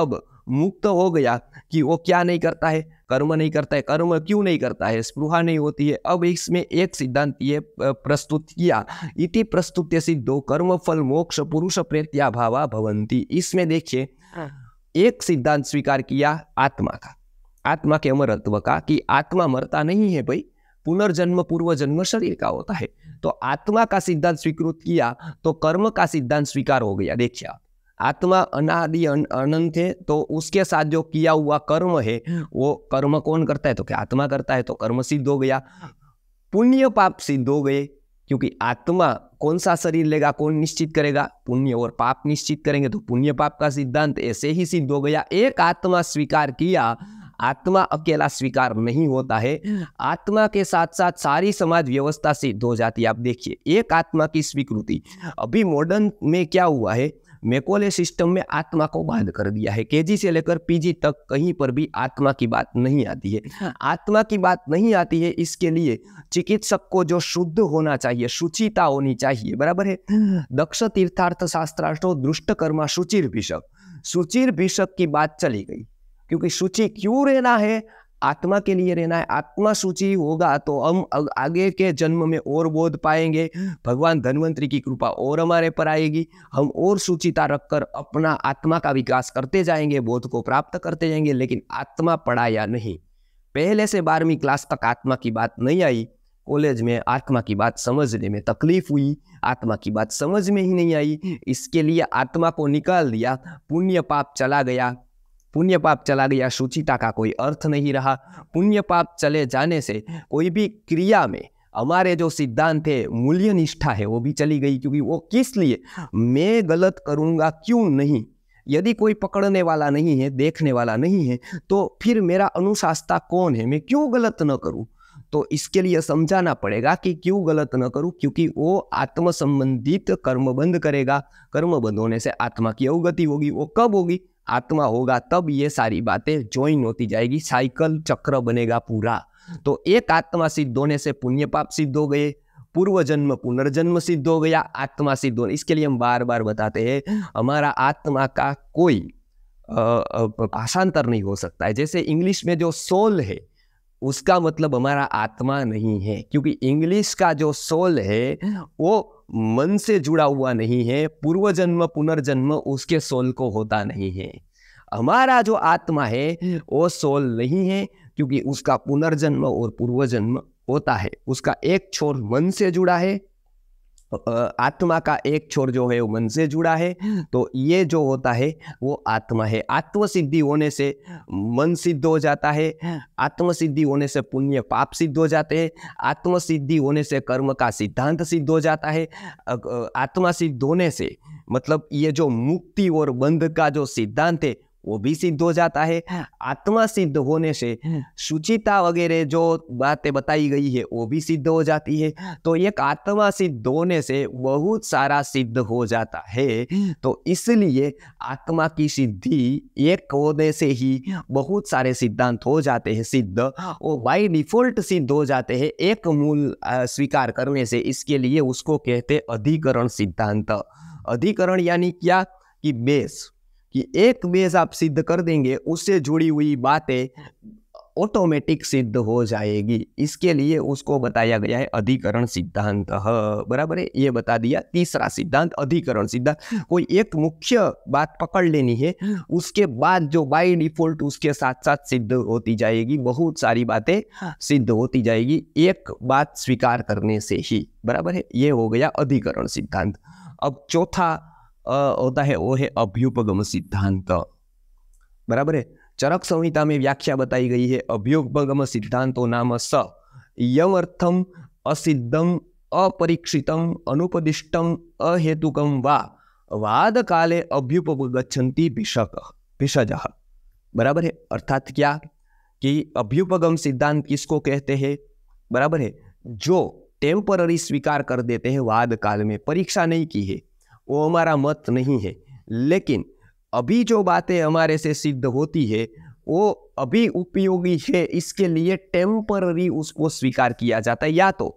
अब मुक्त हो गया कि वो क्या नहीं करता है कर्म नहीं करता है कर्म क्यों नहीं करता है स्पृहा नहीं होती है अब इसमें एक सिद्धांत ये प्रस्तुत किया इति प्रस्तुत सिद्धो कर्म फल मोक्ष पुरुष भावा भवंती इसमें देखिए हाँ। एक सिद्धांत स्वीकार किया आत्मा का आत्मा के अमरत्व का कि आत्मा मरता नहीं है भाई पुनर्जन्म पूर्व जन्म शरीर का होता है तो आत्मा का सिद्धांत स्वीकृत किया तो कर्म का सिद्धांत स्वीकार हो गया देखिए आप आत्मा अनादि अनंत है तो उसके साथ जो किया हुआ कर्म है वो कर्म कौन करता है तो क्या आत्मा करता है तो कर्म सिद्ध हो गया पुण्य पाप सिद्ध हो गए क्योंकि आत्मा कौन सा शरीर लेगा कौन निश्चित करेगा पुण्य और पाप निश्चित करेंगे तो पुण्य पाप का सिद्धांत ऐसे ही सिद्ध हो गया एक आत्मा स्वीकार किया आत्मा अकेला स्वीकार नहीं होता है आत्मा के साथ साथ सारी समाज व्यवस्था सिद्ध हो जाती है आप देखिए एक आत्मा की स्वीकृति अभी मॉडर्न में क्या हुआ है मेकोले सिस्टम में आत्मा को बाध कर दिया है केजी से लेकर पीजी तक कहीं पर भी आत्मा की बात नहीं आती है हाँ। आत्मा की बात नहीं आती है इसके लिए चिकित्सक को जो शुद्ध होना चाहिए शुचिता होनी चाहिए बराबर है हाँ। दक्ष तीर्थार्थ शास्त्रार्थो दुष्ट कर्मा सुचिर भिषक सुचिर भिषक की बात चली गई क्योंकि सूची क्यों रहना है आत्मा के लिए रहना है आत्मा सूची होगा तो हम आगे के जन्म में और बोध पाएंगे भगवान धनवंतरी की कृपा और हमारे पर आएगी हम और सूचिता रखकर अपना आत्मा का विकास करते जाएंगे बोध को प्राप्त करते जाएंगे लेकिन आत्मा पढ़ाया नहीं पहले से बारहवीं क्लास तक आत्मा की बात नहीं आई कॉलेज में आत्मा की बात समझने में तकलीफ हुई आत्मा की बात समझ में ही नहीं आई इसके लिए आत्मा को निकाल दिया पुण्य पाप चला गया पुण्य पाप चला गया शुचिता का कोई अर्थ नहीं रहा पुण्य पाप चले जाने से कोई भी क्रिया में हमारे जो सिद्धांत है मूल्य निष्ठा है वो भी चली गई क्योंकि वो किस लिए मैं गलत करूँगा क्यों नहीं यदि कोई पकड़ने वाला नहीं है देखने वाला नहीं है तो फिर मेरा अनुशासता कौन है मैं क्यों गलत न करूँ तो इसके लिए समझाना पड़ेगा कि क्यों गलत न करूं क्योंकि वो आत्म संबंधित बंद करेगा कर्मबंध होने से आत्मा की अवगति होगी वो कब होगी आत्मा होगा तब ये सारी बातें ज्वाइन होती जाएगी साइकिल चक्र बनेगा पूरा तो एक आत्मा सिद्ध होने से पुण्य पाप सिद्ध हो गए पूर्व जन्म पुनर्जन्म सिद्ध हो गया आत्मा सिद्ध होने इसके लिए हम बार बार बताते हैं हमारा आत्मा का कोई भाषांतर नहीं हो सकता है जैसे इंग्लिश में जो सोल है उसका मतलब हमारा आत्मा नहीं है क्योंकि इंग्लिश का जो सोल है वो मन से जुड़ा हुआ नहीं है पूर्व जन्म पुनर्जन्म उसके सोल को होता नहीं है हमारा जो आत्मा है वो सोल नहीं है क्योंकि उसका पुनर्जन्म और पूर्वजन्म होता है उसका एक छोर मन से जुड़ा है आत्मा का एक छोर जो है वो मन से जुड़ा है तो ये जो होता है वो आत्मा है आत्मसिद्धि होने से मन सिद्ध हो जाता है आत्मसिद्धि होने से पुण्य पाप सिद्ध हो जाते हैं आत्मसिद्धि होने से कर्म का सिद्धांत सिद्ध हो जाता है आत्मा सिद्ध होने से मतलब ये जो मुक्ति और बंध का जो सिद्धांत है वो भी सिद्ध हो जाता है हाँ। आत्मा सिद्ध होने से हाँ। शुचिता वगैरह जो बातें बताई गई है वो भी सिद्ध हो जाती है हाँ। तो एक आत्मा सिद्ध होने से बहुत सारा सिद्ध हो जाता है तो इसलिए आत्मा की सिद्धि एक होने से ही बहुत सारे सिद्धांत हो जाते हैं सिद्ध वो बाई डिफॉल्ट सिद्ध हो जाते हैं एक मूल स्वीकार करने से इसके लिए उसको कहते अधिकरण सिद्धांत अधिकरण यानी क्या कि बेस कि एक बेस आप सिद्ध कर देंगे उससे जुड़ी हुई बातें ऑटोमेटिक सिद्ध हो जाएगी इसके लिए उसको बताया गया है अधिकरण सिद्धांत हाँ, बराबर है ये बता दिया तीसरा सिद्धांत अधिकरण सिद्धांत कोई एक मुख्य बात पकड़ लेनी है उसके बाद जो बाय डिफॉल्ट उसके साथ साथ सिद्ध होती जाएगी बहुत सारी बातें हाँ। सिद्ध होती जाएगी एक बात स्वीकार करने से ही बराबर है ये हो गया अधिकरण सिद्धांत अब चौथा होता है वो है अभ्युपगम सिद्धांत बराबर है चरक संहिता में व्याख्या बताई गई है अभ्युपगम सिद्धांतो नाम स यम अर्थम असिद्धम अपरीक्षितम अनुपदिष्टम अहेतुकम वा वाद काले अभ्युपगछन्ति भिषक भिषज बराबर है अर्थात क्या कि अभ्युपगम सिद्धांत किसको कहते हैं बराबर है जो टेम्पररी स्वीकार कर देते हैं वाद काल में परीक्षा नहीं की है वो हमारा मत नहीं है लेकिन अभी जो बातें हमारे से सिद्ध होती है वो अभी उपयोगी है इसके लिए टेम्पररी उसको स्वीकार किया जाता है या तो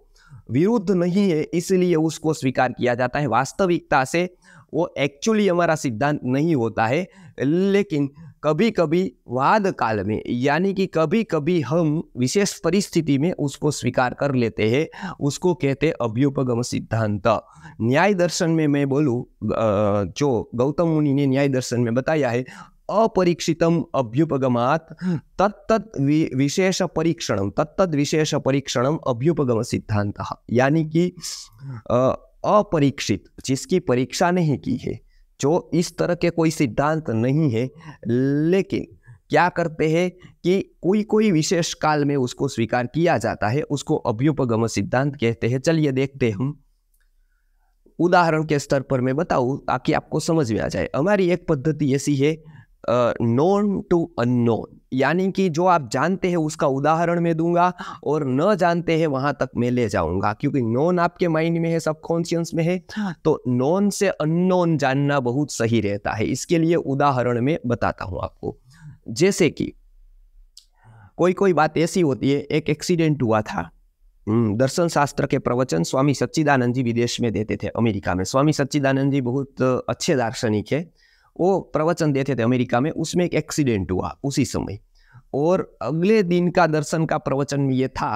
विरुद्ध नहीं है इसलिए उसको स्वीकार किया जाता है वास्तविकता से वो एक्चुअली हमारा सिद्धांत नहीं होता है लेकिन कभी कभी वाद काल में यानी कि कभी कभी हम विशेष परिस्थिति में उसको स्वीकार कर लेते हैं उसको कहते अभ्युपगम सिद्धांत न्याय दर्शन में मैं बोलूँ जो गौतम मुनि ने न्याय दर्शन में बताया है अपरीक्षितम अभ्युपगमात तत्त विशेष परीक्षण तत्त विशेष परीक्षण अभ्युपगम सिद्धांत यानी कि अपरीक्षित जिसकी परीक्षा नहीं की है जो इस तरह के कोई सिद्धांत नहीं है लेकिन क्या करते हैं कि कोई कोई विशेष काल में उसको स्वीकार किया जाता है उसको अभ्युपगम सिद्धांत कहते हैं चलिए देखते हम उदाहरण के स्तर पर मैं बताऊं ताकि आपको समझ में आ जाए हमारी एक पद्धति ऐसी है नोन टू अननोन यानी कि जो आप जानते हैं उसका उदाहरण मैं दूंगा और न जानते हैं वहां तक मैं ले जाऊंगा क्योंकि नोन आपके माइंड में है सबकॉन्शियस में है हाँ। तो नोन से अननोन जानना बहुत सही रहता है इसके लिए उदाहरण में बताता हूं आपको जैसे कि कोई कोई बात ऐसी होती है एक एक्सीडेंट हुआ था हम्म, दर्शन शास्त्र के प्रवचन स्वामी सच्चिदानंद जी विदेश में देते थे अमेरिका में स्वामी सच्चिदानंद जी बहुत अच्छे दार्शनिक है वो प्रवचन देते थे अमेरिका में उसमें एक एक्सीडेंट हुआ उसी समय और अगले दिन का दर्शन का प्रवचन में ये था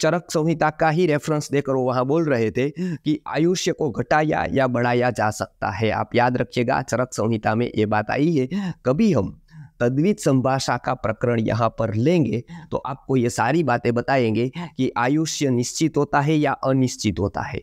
चरक संहिता का ही रेफरेंस देकर वो वहाँ बोल रहे थे कि आयुष्य को घटाया या बढ़ाया जा सकता है आप याद रखिएगा चरक संहिता में ये बात आई है कभी हम तद्वित संभाषा का प्रकरण यहाँ पर लेंगे तो आपको ये सारी बातें बताएंगे कि आयुष्य निश्चित होता है या अनिश्चित होता है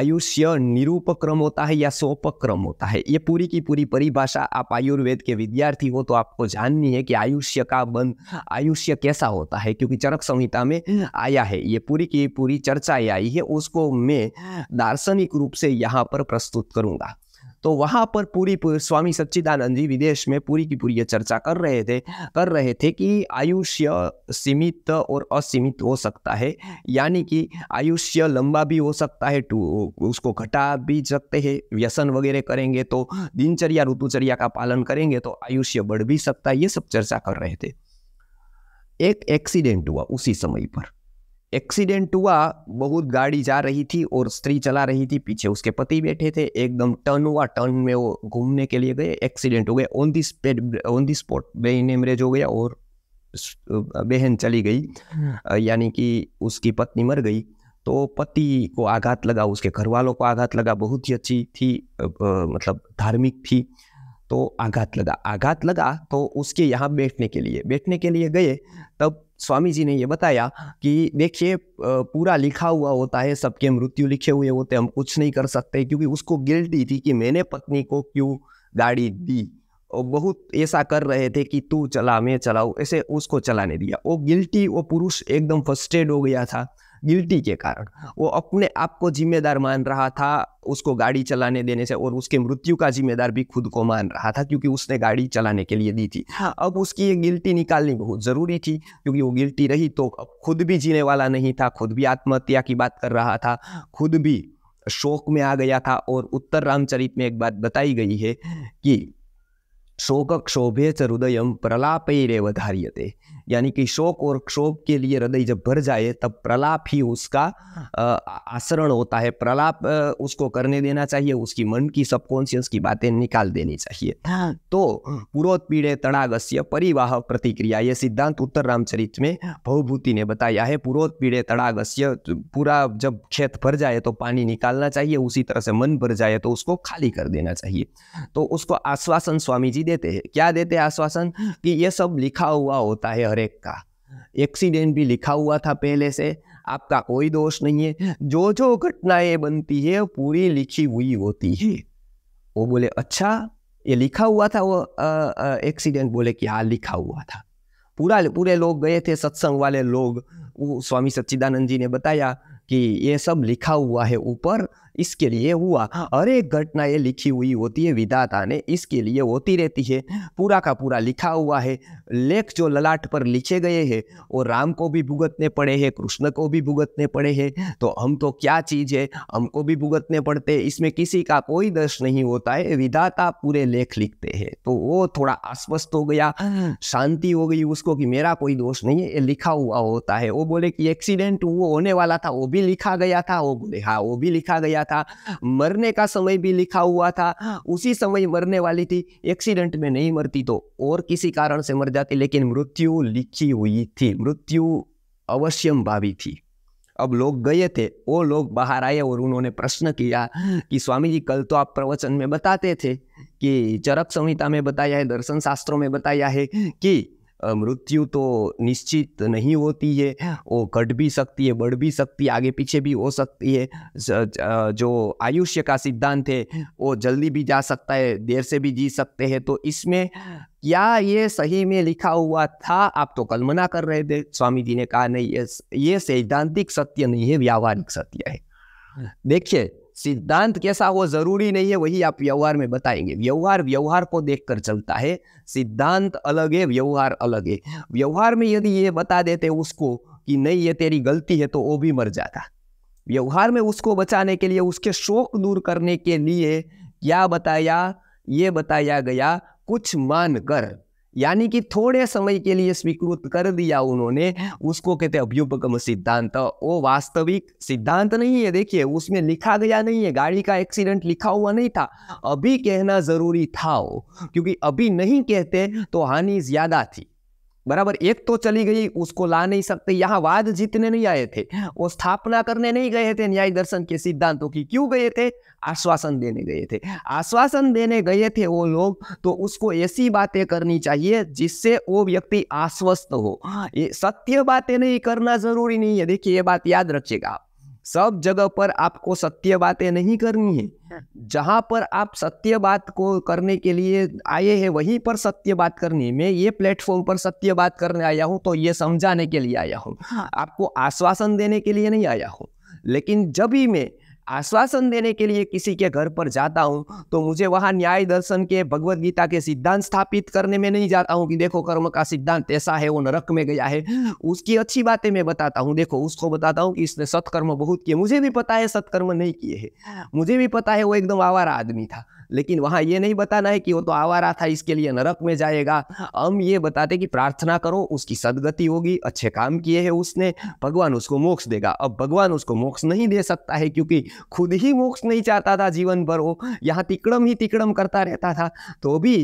आयुष्य निरूपक्रम होता है या सोपक्रम होता है ये पूरी की पूरी परिभाषा आप आयुर्वेद के विद्यार्थी हो तो आपको जाननी है कि आयुष्य का बंध आयुष्य कैसा होता है क्योंकि चरक संहिता में आया है ये पूरी की पूरी चर्चा आई है उसको मैं दार्शनिक रूप से यहाँ पर प्रस्तुत करूँगा तो वहाँ पर पूरी, पूरी स्वामी सच्चिदानंद जी विदेश में पूरी की पूरी ये चर्चा कर रहे थे कर रहे थे कि आयुष्य सीमित और असीमित हो सकता है यानी कि आयुष्य लंबा भी हो सकता है टू उसको घटा भी सकते हैं व्यसन वगैरह करेंगे तो दिनचर्या ऋतुचर्या का पालन करेंगे तो आयुष्य बढ़ भी सकता है ये सब चर्चा कर रहे थे एक एक्सीडेंट हुआ उसी समय पर एक्सीडेंट हुआ बहुत गाड़ी जा रही थी और स्त्री चला रही थी पीछे उसके पति बैठे थे एकदम टर्न हुआ टर्न में वो घूमने के लिए गए एक्सीडेंट हो गया on the spot on the spot brain haemorrhage हो गया और बहन चली गई हाँ। यानी कि उसकी पत्नी मर गई तो पति को आघात लगा उसके घर वालों को आघात लगा बहुत ही अच्छी थी आ, मतलब धार्मिक थी तो आघात लगा आघात लगा तो उसके यहाँ बैठने के लिए बैठने के लिए गए तब स्वामी जी ने ये बताया कि देखिए पूरा लिखा हुआ होता है सबके मृत्यु लिखे हुए होते हम कुछ नहीं कर सकते क्योंकि उसको गिल्टी थी कि मैंने पत्नी को क्यों गाड़ी दी और बहुत ऐसा कर रहे थे कि तू चला मैं चलाऊ ऐसे उसको चलाने दिया वो गिल्टी वो पुरुष एकदम फर्स्टेड हो गया था गिल्टी के कारण वो अपने आप को जिम्मेदार मान रहा था उसको गाड़ी चलाने देने से और उसके मृत्यु का जिम्मेदार भी खुद को मान रहा था क्योंकि उसने गाड़ी चलाने के लिए दी थी हाँ। अब उसकी ये गिल्टी निकालनी बहुत ज़रूरी थी क्योंकि वो गिल्टी रही तो अब खुद भी जीने वाला नहीं था खुद भी आत्महत्या की बात कर रहा था खुद भी शोक में आ गया था और उत्तर रामचरित में एक बात बताई गई है कि शोक क्षोभे च हृदय प्रलापैरेव धार्यते यानी कि शोक और क्षोभ के लिए हृदय जब भर जाए तब प्रलाप ही उसका हाँ। आसरण होता है प्रलाप उसको करने देना चाहिए उसकी मन की सबकॉन्शियस की बातें निकाल देनी चाहिए हाँ। तो पुरोत पीड़े तड़ागस्य परिवाह प्रतिक्रिया ये सिद्धांत उत्तर रामचरित में भवभूति हाँ। ने बताया है पुरोत पीड़े तड़ागस्य पूरा जब खेत भर जाए तो पानी निकालना चाहिए उसी तरह से मन भर जाए तो उसको खाली कर देना चाहिए तो उसको आश्वासन स्वामी जी देते हैं क्या देते हैं आश्वासन कि ये सब लिखा हुआ होता है हर एक का एक्सीडेंट भी लिखा हुआ था पहले से आपका कोई दोष नहीं है जो जो घटनाएं बनती है पूरी लिखी हुई होती है वो बोले अच्छा ये लिखा हुआ था वो एक्सीडेंट बोले कि हाँ लिखा हुआ था पूरा पूरे लोग गए थे सत्संग वाले लोग वो स्वामी सच्चिदानंद जी ने बताया कि ये सब लिखा हुआ है ऊपर इसके लिए हुआ हर एक घटना ये लिखी हुई होती है विधाता ने इसके लिए होती रहती है पूरा का पूरा लिखा हुआ है लेख जो ललाट पर लिखे गए हैं वो राम को भी भुगतने पड़े हैं कृष्ण को भी भुगतने पड़े हैं तो हम तो क्या चीज़ है हमको भी भुगतने पड़ते हैं इसमें किसी का कोई दर्श नहीं होता है विधाता पूरे लेख लिखते हैं तो वो थोड़ा आश्वस्त हो गया शांति हो गई उसको कि मेरा कोई दोष नहीं है ये लिखा हुआ होता है वो बोले कि एक्सीडेंट वो होने वाला था वो भी लिखा गया था वो बोले हाँ वो भी लिखा गया गया था मरने का समय भी लिखा हुआ था उसी समय मरने वाली थी एक्सीडेंट में नहीं मरती तो और किसी कारण से मर जाती लेकिन मृत्यु लिखी हुई थी मृत्यु अवश्यम भावी थी अब लोग गए थे वो लोग बाहर आए और उन्होंने प्रश्न किया कि स्वामी जी कल तो आप प्रवचन में बताते थे कि चरक संहिता में बताया है दर्शन शास्त्रों में बताया है कि मृत्यु तो निश्चित नहीं होती है वो घट भी सकती है बढ़ भी सकती है आगे पीछे भी हो सकती है जो आयुष्य का सिद्धांत है वो जल्दी भी जा सकता है देर से भी जी सकते हैं तो इसमें क्या ये सही में लिखा हुआ था आप तो कल्पना कर रहे थे स्वामी जी ने कहा नहीं ये ये सैद्धांतिक सत्य नहीं है व्यावहारिक सत्य है देखिए सिद्धांत कैसा हो जरूरी नहीं है वही आप व्यवहार में बताएंगे व्यवहार व्यवहार को देखकर चलता है सिद्धांत अलग है व्यवहार अलग है व्यवहार में यदि ये बता देते उसको कि नहीं ये तेरी गलती है तो वो भी मर जाता व्यवहार में उसको बचाने के लिए उसके शोक दूर करने के लिए क्या बताया ये बताया गया कुछ मान कर यानी कि थोड़े समय के लिए स्वीकृत कर दिया उन्होंने उसको कहते अभ्युपगम सिद्धांत वो वास्तविक सिद्धांत नहीं है देखिए उसमें लिखा गया नहीं है गाड़ी का एक्सीडेंट लिखा हुआ नहीं था हाँ। अभी कहना जरूरी था वो क्योंकि अभी नहीं कहते तो हानि ज्यादा थी बराबर एक तो चली गई उसको ला नहीं सकते यहाँ वाद जीतने नहीं आए थे वो स्थापना करने नहीं गए थे न्याय दर्शन के सिद्धांतों की क्यों गए थे आश्वासन देने गए थे आश्वासन देने गए थे वो लोग तो उसको ऐसी बातें करनी चाहिए जिससे वो व्यक्ति आश्वस्त हो ये सत्य बातें नहीं करना जरूरी नहीं है देखिए ये बात याद रखिएगा आप सब जगह पर आपको सत्य बातें नहीं करनी है हाँ। जहाँ पर आप सत्य बात को करने के लिए आए हैं वहीं पर सत्य बात करनी है मैं ये प्लेटफॉर्म पर सत्य बात करने आया हूँ तो ये समझाने के लिए आया हूँ हाँ। आपको आश्वासन देने के लिए नहीं आया हूँ लेकिन जब ही मैं आश्वासन देने के लिए किसी के घर पर जाता हूँ तो मुझे वहाँ न्याय दर्शन के भगवदगीता गीता के सिद्धांत स्थापित करने में नहीं जाता हूँ कि देखो कर्म का सिद्धांत ऐसा है वो नरक में गया है उसकी अच्छी बातें मैं बताता हूँ देखो उसको बताता हूँ कि इसने सत्कर्म बहुत किए मुझे भी पता है सत्कर्म नहीं किए है मुझे भी पता है वो एकदम आवारा आदमी था लेकिन वहाँ ये नहीं बताना है कि वो तो आवारा था इसके लिए नरक में जाएगा हाँ। हम ये बताते कि प्रार्थना करो उसकी सदगति होगी अच्छे काम किए हैं उसने भगवान उसको मोक्ष देगा अब भगवान उसको मोक्ष नहीं दे सकता है क्योंकि खुद ही मोक्ष नहीं चाहता था जीवन भर वो यहाँ तिकड़म ही तिकड़म करता रहता था तो भी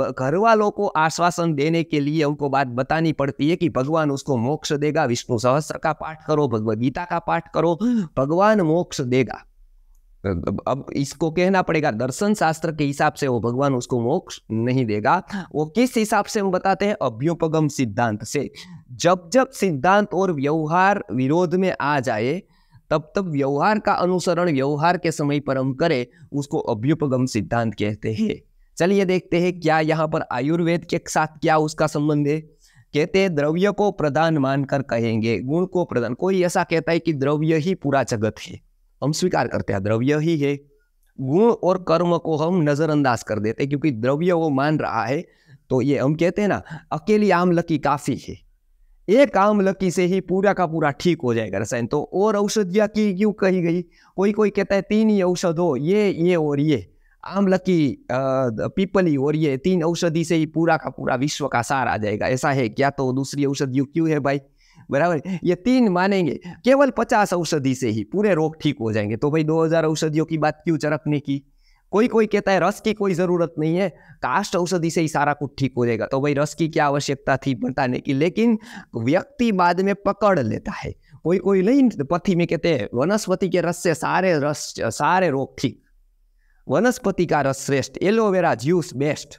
घर वालों को आश्वासन देने के लिए उनको बात बतानी पड़ती है कि भगवान उसको मोक्ष देगा विष्णु सहस्त्र का पाठ करो भगवद गीता का पाठ करो भगवान मोक्ष देगा अब इसको कहना पड़ेगा दर्शन शास्त्र के हिसाब से वो भगवान उसको मोक्ष नहीं देगा हाँ। वो किस हिसाब से हम बताते हैं अभ्युपगम सिद्धांत से जब जब सिद्धांत और व्यवहार विरोध में आ जाए तब तब व्यवहार का अनुसरण व्यवहार के समय पर हम करें उसको अभ्युपगम सिद्धांत कहते हैं चलिए देखते हैं क्या यहाँ पर आयुर्वेद के साथ क्या उसका संबंध है कहते हैं द्रव्य को प्रधान मानकर कहेंगे गुण को प्रधान कोई ऐसा कहता है कि द्रव्य ही पूरा जगत है हम स्वीकार करते हैं द्रव्य ही है गुण और कर्म को हम नज़रअंदाज कर देते हैं क्योंकि द्रव्य वो मान रहा है तो ये हम कहते हैं ना अकेली आमलकी काफ़ी है एक आमलकी से ही पूरा का पूरा ठीक हो जाएगा रसायन तो और औषधियाँ की क्यों कही गई कोई कोई कहता है तीन ही औषध हो ये ये और ये आम लकी पीपली और ये तीन औषधि से ही पूरा का पूरा विश्व का सार आ जाएगा ऐसा है क्या तो दूसरी औषधियों क्यों है भाई बराबर ये तीन मानेंगे केवल पचास औषधि से ही पूरे रोग ठीक हो जाएंगे तो भाई दो हजार औषधियों की बात क्यों चरकने की कोई कोई कहता है रस की कोई ज़रूरत नहीं है काष्ट औषधि से ही सारा कुछ ठीक हो जाएगा तो भाई रस की क्या आवश्यकता थी बताने की लेकिन व्यक्ति बाद में पकड़ लेता है कोई कोई नहीं पथी में कहते हैं वनस्पति के रस से सारे रस सारे रोग ठीक वनस्पति का रस श्रेष्ठ एलोवेरा जूस बेस्ट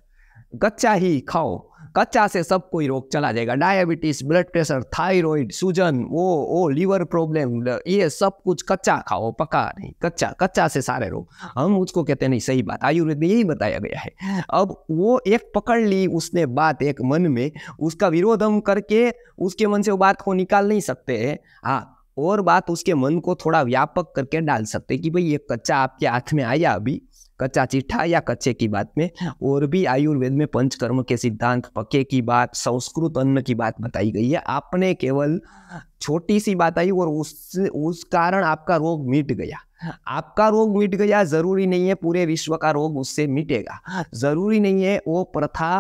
कच्चा ही खाओ कच्चा से सब कोई रोग चला जाएगा डायबिटीज ब्लड प्रेशर थायराइड सूजन वो ओ लीवर प्रॉब्लम ये सब कुछ कच्चा खाओ पका नहीं कच्चा कच्चा से सारे रोग हम उसको कहते नहीं सही बात आयुर्वेद में यही बताया गया है अब वो एक पकड़ ली उसने बात एक मन में उसका विरोध हम करके उसके मन से वो बात को निकाल नहीं सकते हैं हाँ और बात उसके मन को थोड़ा व्यापक करके डाल सकते कि भाई ये कच्चा आपके हाथ में आया अभी कच्चा चिट्ठा या कच्चे की बात में और भी आयुर्वेद में पंचकर्म के सिद्धांत पके की बात संस्कृत अन्न की बात बताई गई है आपने केवल छोटी सी बात आई और उस उस कारण आपका रोग मिट गया आपका रोग मिट गया जरूरी नहीं है पूरे विश्व का रोग उससे मिटेगा जरूरी नहीं है वो प्रथा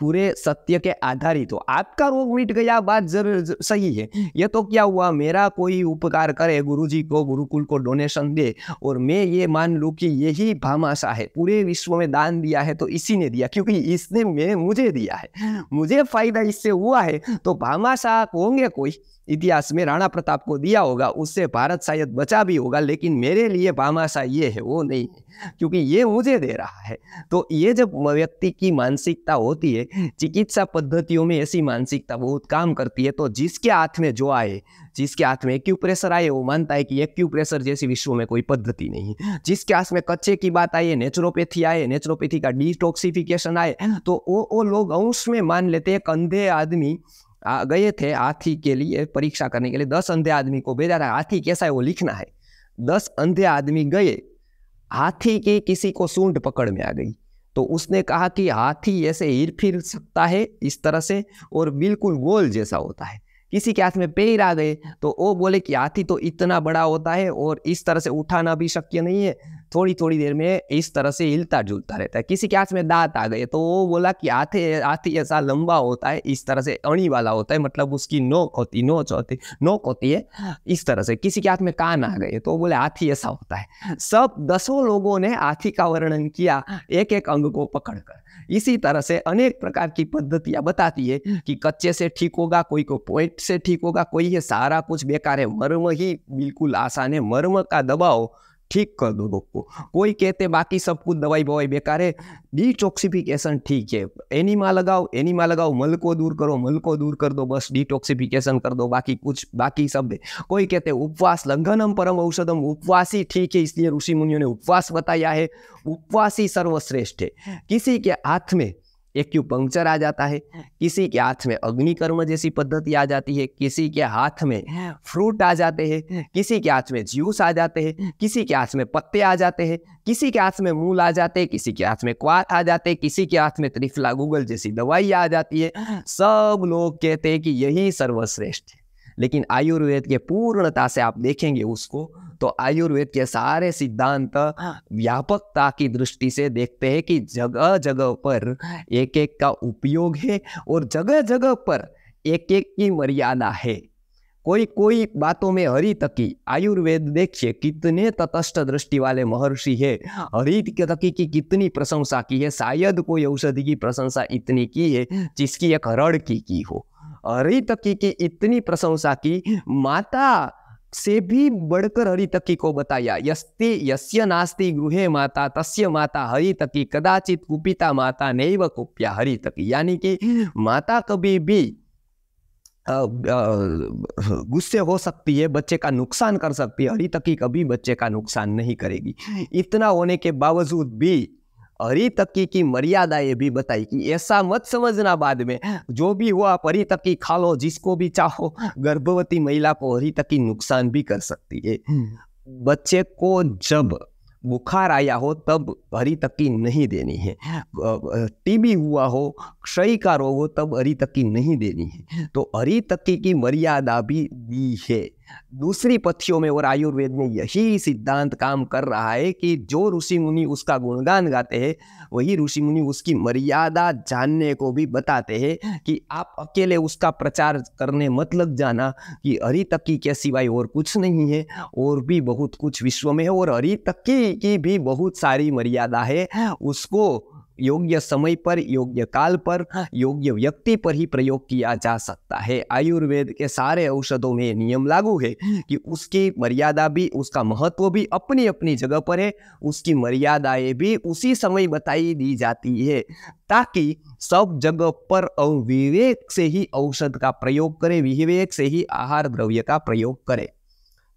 पूरे सत्य के आधारित हो तो। आपका रोग मिट गया बात जरूर सही है ये तो क्या हुआ मेरा कोई उपकार करे गुरुजी को गुरुकुल को डोनेशन दे और मैं ये मान लूँ कि यही भामाशा है पूरे विश्व में दान दिया है तो इसी ने दिया क्योंकि इसने मैं मुझे दिया है मुझे फायदा इससे हुआ है तो भामाशाह होंगे कोई इतिहास में राणा प्रताप को दिया होगा उससे भारत शायद बचा भी होगा लेकिन मेरे लिए भामाशा ये है वो नहीं है क्योंकि ये मुझे दे रहा है तो ये जब व्यक्ति की मानसिकता होती है चिकित्सा पद्धतियों में ऐसी मानसिकता बहुत काम करती है तो जिसके हाथ में जो आए जिसके हाथ में एक्यूप्रेशर आए वो मानता है कि एक्यूप्रेशर जैसी विश्व में कोई पद्धति नहीं जिसके हाथ में कच्चे की बात आई है नेचुरोपैथी आए नेचुरोपैथी का डिटॉक्सिफिकेशन आए तो वो वो लोग अंश में मान लेते हैं कंधे आदमी आ, गए थे हाथी के लिए परीक्षा करने के लिए दस अंधे आदमी को भेजा था हाथी कैसा है वो लिखना है दस अंधे आदमी गए हाथी की किसी को सूंड पकड़ में आ गई तो उसने कहा कि हाथी ऐसे हिर फिर सकता है इस तरह से और बिल्कुल गोल जैसा होता है किसी के हाथ में पैर आ गए तो वो बोले कि हाथी तो इतना बड़ा होता है और इस तरह से उठाना भी शक्य नहीं है थोड़ी थोड़ी देर में इस तरह से हिलता जुलता रहता है किसी के हाथ में दांत आ गए तो वो बोला कि हाथी हाथी ऐसा लंबा होता है इस तरह से अणी वाला होता है मतलब उसकी नोक होती नोच होती नोक होती है हाँ। इस तरह से किसी के हाथ में कान आ गए तो बोले हाथी ऐसा होता है सब दसों लोगों ने हाथी का वर्णन किया हाँ। एक एक अंग को पकड़कर इसी तरह से अनेक प्रकार की पद्धतियाँ बताती है हाँ। कि कच्चे से ठीक होगा कोई को पॉइंट से ठीक होगा कोई है सारा कुछ बेकार है मर्म ही बिल्कुल आसान है मर्म का दबाव ठीक कर दो रोग को कोई कहते बाकी सब कुछ दवाई बवाई बेकार है डिटॉक्सिफिकेशन ठीक है एनिमा लगाओ एनिमा लगाओ मल को दूर करो मल को दूर कर दो बस डिटॉक्सिफिकेशन कर दो बाकी कुछ बाकी सब कोई कहते उपवास लंघनम परम औषधम उपवास ही ठीक है इसलिए ऋषि मुनियों ने उपवास बताया है उपवास ही सर्वश्रेष्ठ है किसी के हाथ में एक्यूपंक्चर आ जाता है हाँ। किसी के हाथ में अग्निकर्म जैसी पद्धति आ जाती है किसी के हाथ में हाँ। फ्रूट आ जाते हैं हाँ। किसी के हाथ में जूस आ जाते हैं किसी के हाथ में पत्ते आ जाते हैं किसी के हाथ में मूल आ जाते हैं किसी के हाथ में क्वाथ आ जाते हैं किसी के हाथ में त्रिफला गूगल जैसी दवाई आ जाती है सब लोग कहते हैं कि यही सर्वश्रेष्ठ है लेकिन आयुर्वेद के पूर्णता से आप देखेंगे उसको तो आयुर्वेद के सारे सिद्धांत हाँ। व्यापकता की दृष्टि से देखते हैं कि जगह जगह पर हाँ। एक एक का उपयोग है और जगह जगह पर एक एक की मर्यादा है कोई कोई बातों में हरि तकी आयुर्वेद देखिए कितने तटस्थ दृष्टि वाले महर्षि है हाँ। हरि तकी की कितनी प्रशंसा की है शायद कोई औषधि की प्रशंसा इतनी की है जिसकी एक हरड़ की की हो हरितकी की इतनी प्रशंसा की माता से भी बढ़कर हरितकी को बताया यस्ति यस्य नास्ति गृहे माता तस्य माता हरितकी कदाचित कुपिता माता नैव कुप्या हरितकी यानी कि माता कभी भी गुस्से हो सकती है बच्चे का नुकसान कर सकती है हरितकी कभी बच्चे का नुकसान नहीं करेगी इतना होने के बावजूद भी तक्की की मर्यादा ये भी बताई कि ऐसा मत समझना बाद में जो भी हुआ आप तक्की खा लो जिसको भी चाहो गर्भवती महिला को हरीतकी नुकसान भी कर सकती है हम्म। बच्चे को जब बुखार आया हो तब हरी तक्की नहीं देनी है टीबी हुआ हो क्षय का रोग हो तब हरी तक्की नहीं देनी है हम्म। तो हरी तक्की की मर्यादा भी दी है दूसरी पथियों में और आयुर्वेद में यही सिद्धांत काम कर रहा है कि जो ऋषि मुनि उसका गुणगान गाते हैं वही ऋषि मुनि उसकी मर्यादा जानने को भी बताते हैं कि आप अकेले उसका प्रचार करने मत लग जाना कि हरि तक्की के सिवाय और कुछ नहीं है और भी बहुत कुछ विश्व में है और हरि तक्की की भी बहुत सारी मर्यादा है उसको योग्य समय पर योग्य काल पर हाँ। योग्य व्यक्ति पर ही प्रयोग किया जा सकता है आयुर्वेद के सारे औषधों में नियम लागू है हम्म। कि उसकी मर्यादा भी उसका महत्व भी अपनी अपनी जगह पर है उसकी मर्यादाएं भी उसी समय बताई दी जाती है ताकि सब जगह पर विवेक से ही औषध का प्रयोग करें विवेक से ही आहार द्रव्य का प्रयोग करें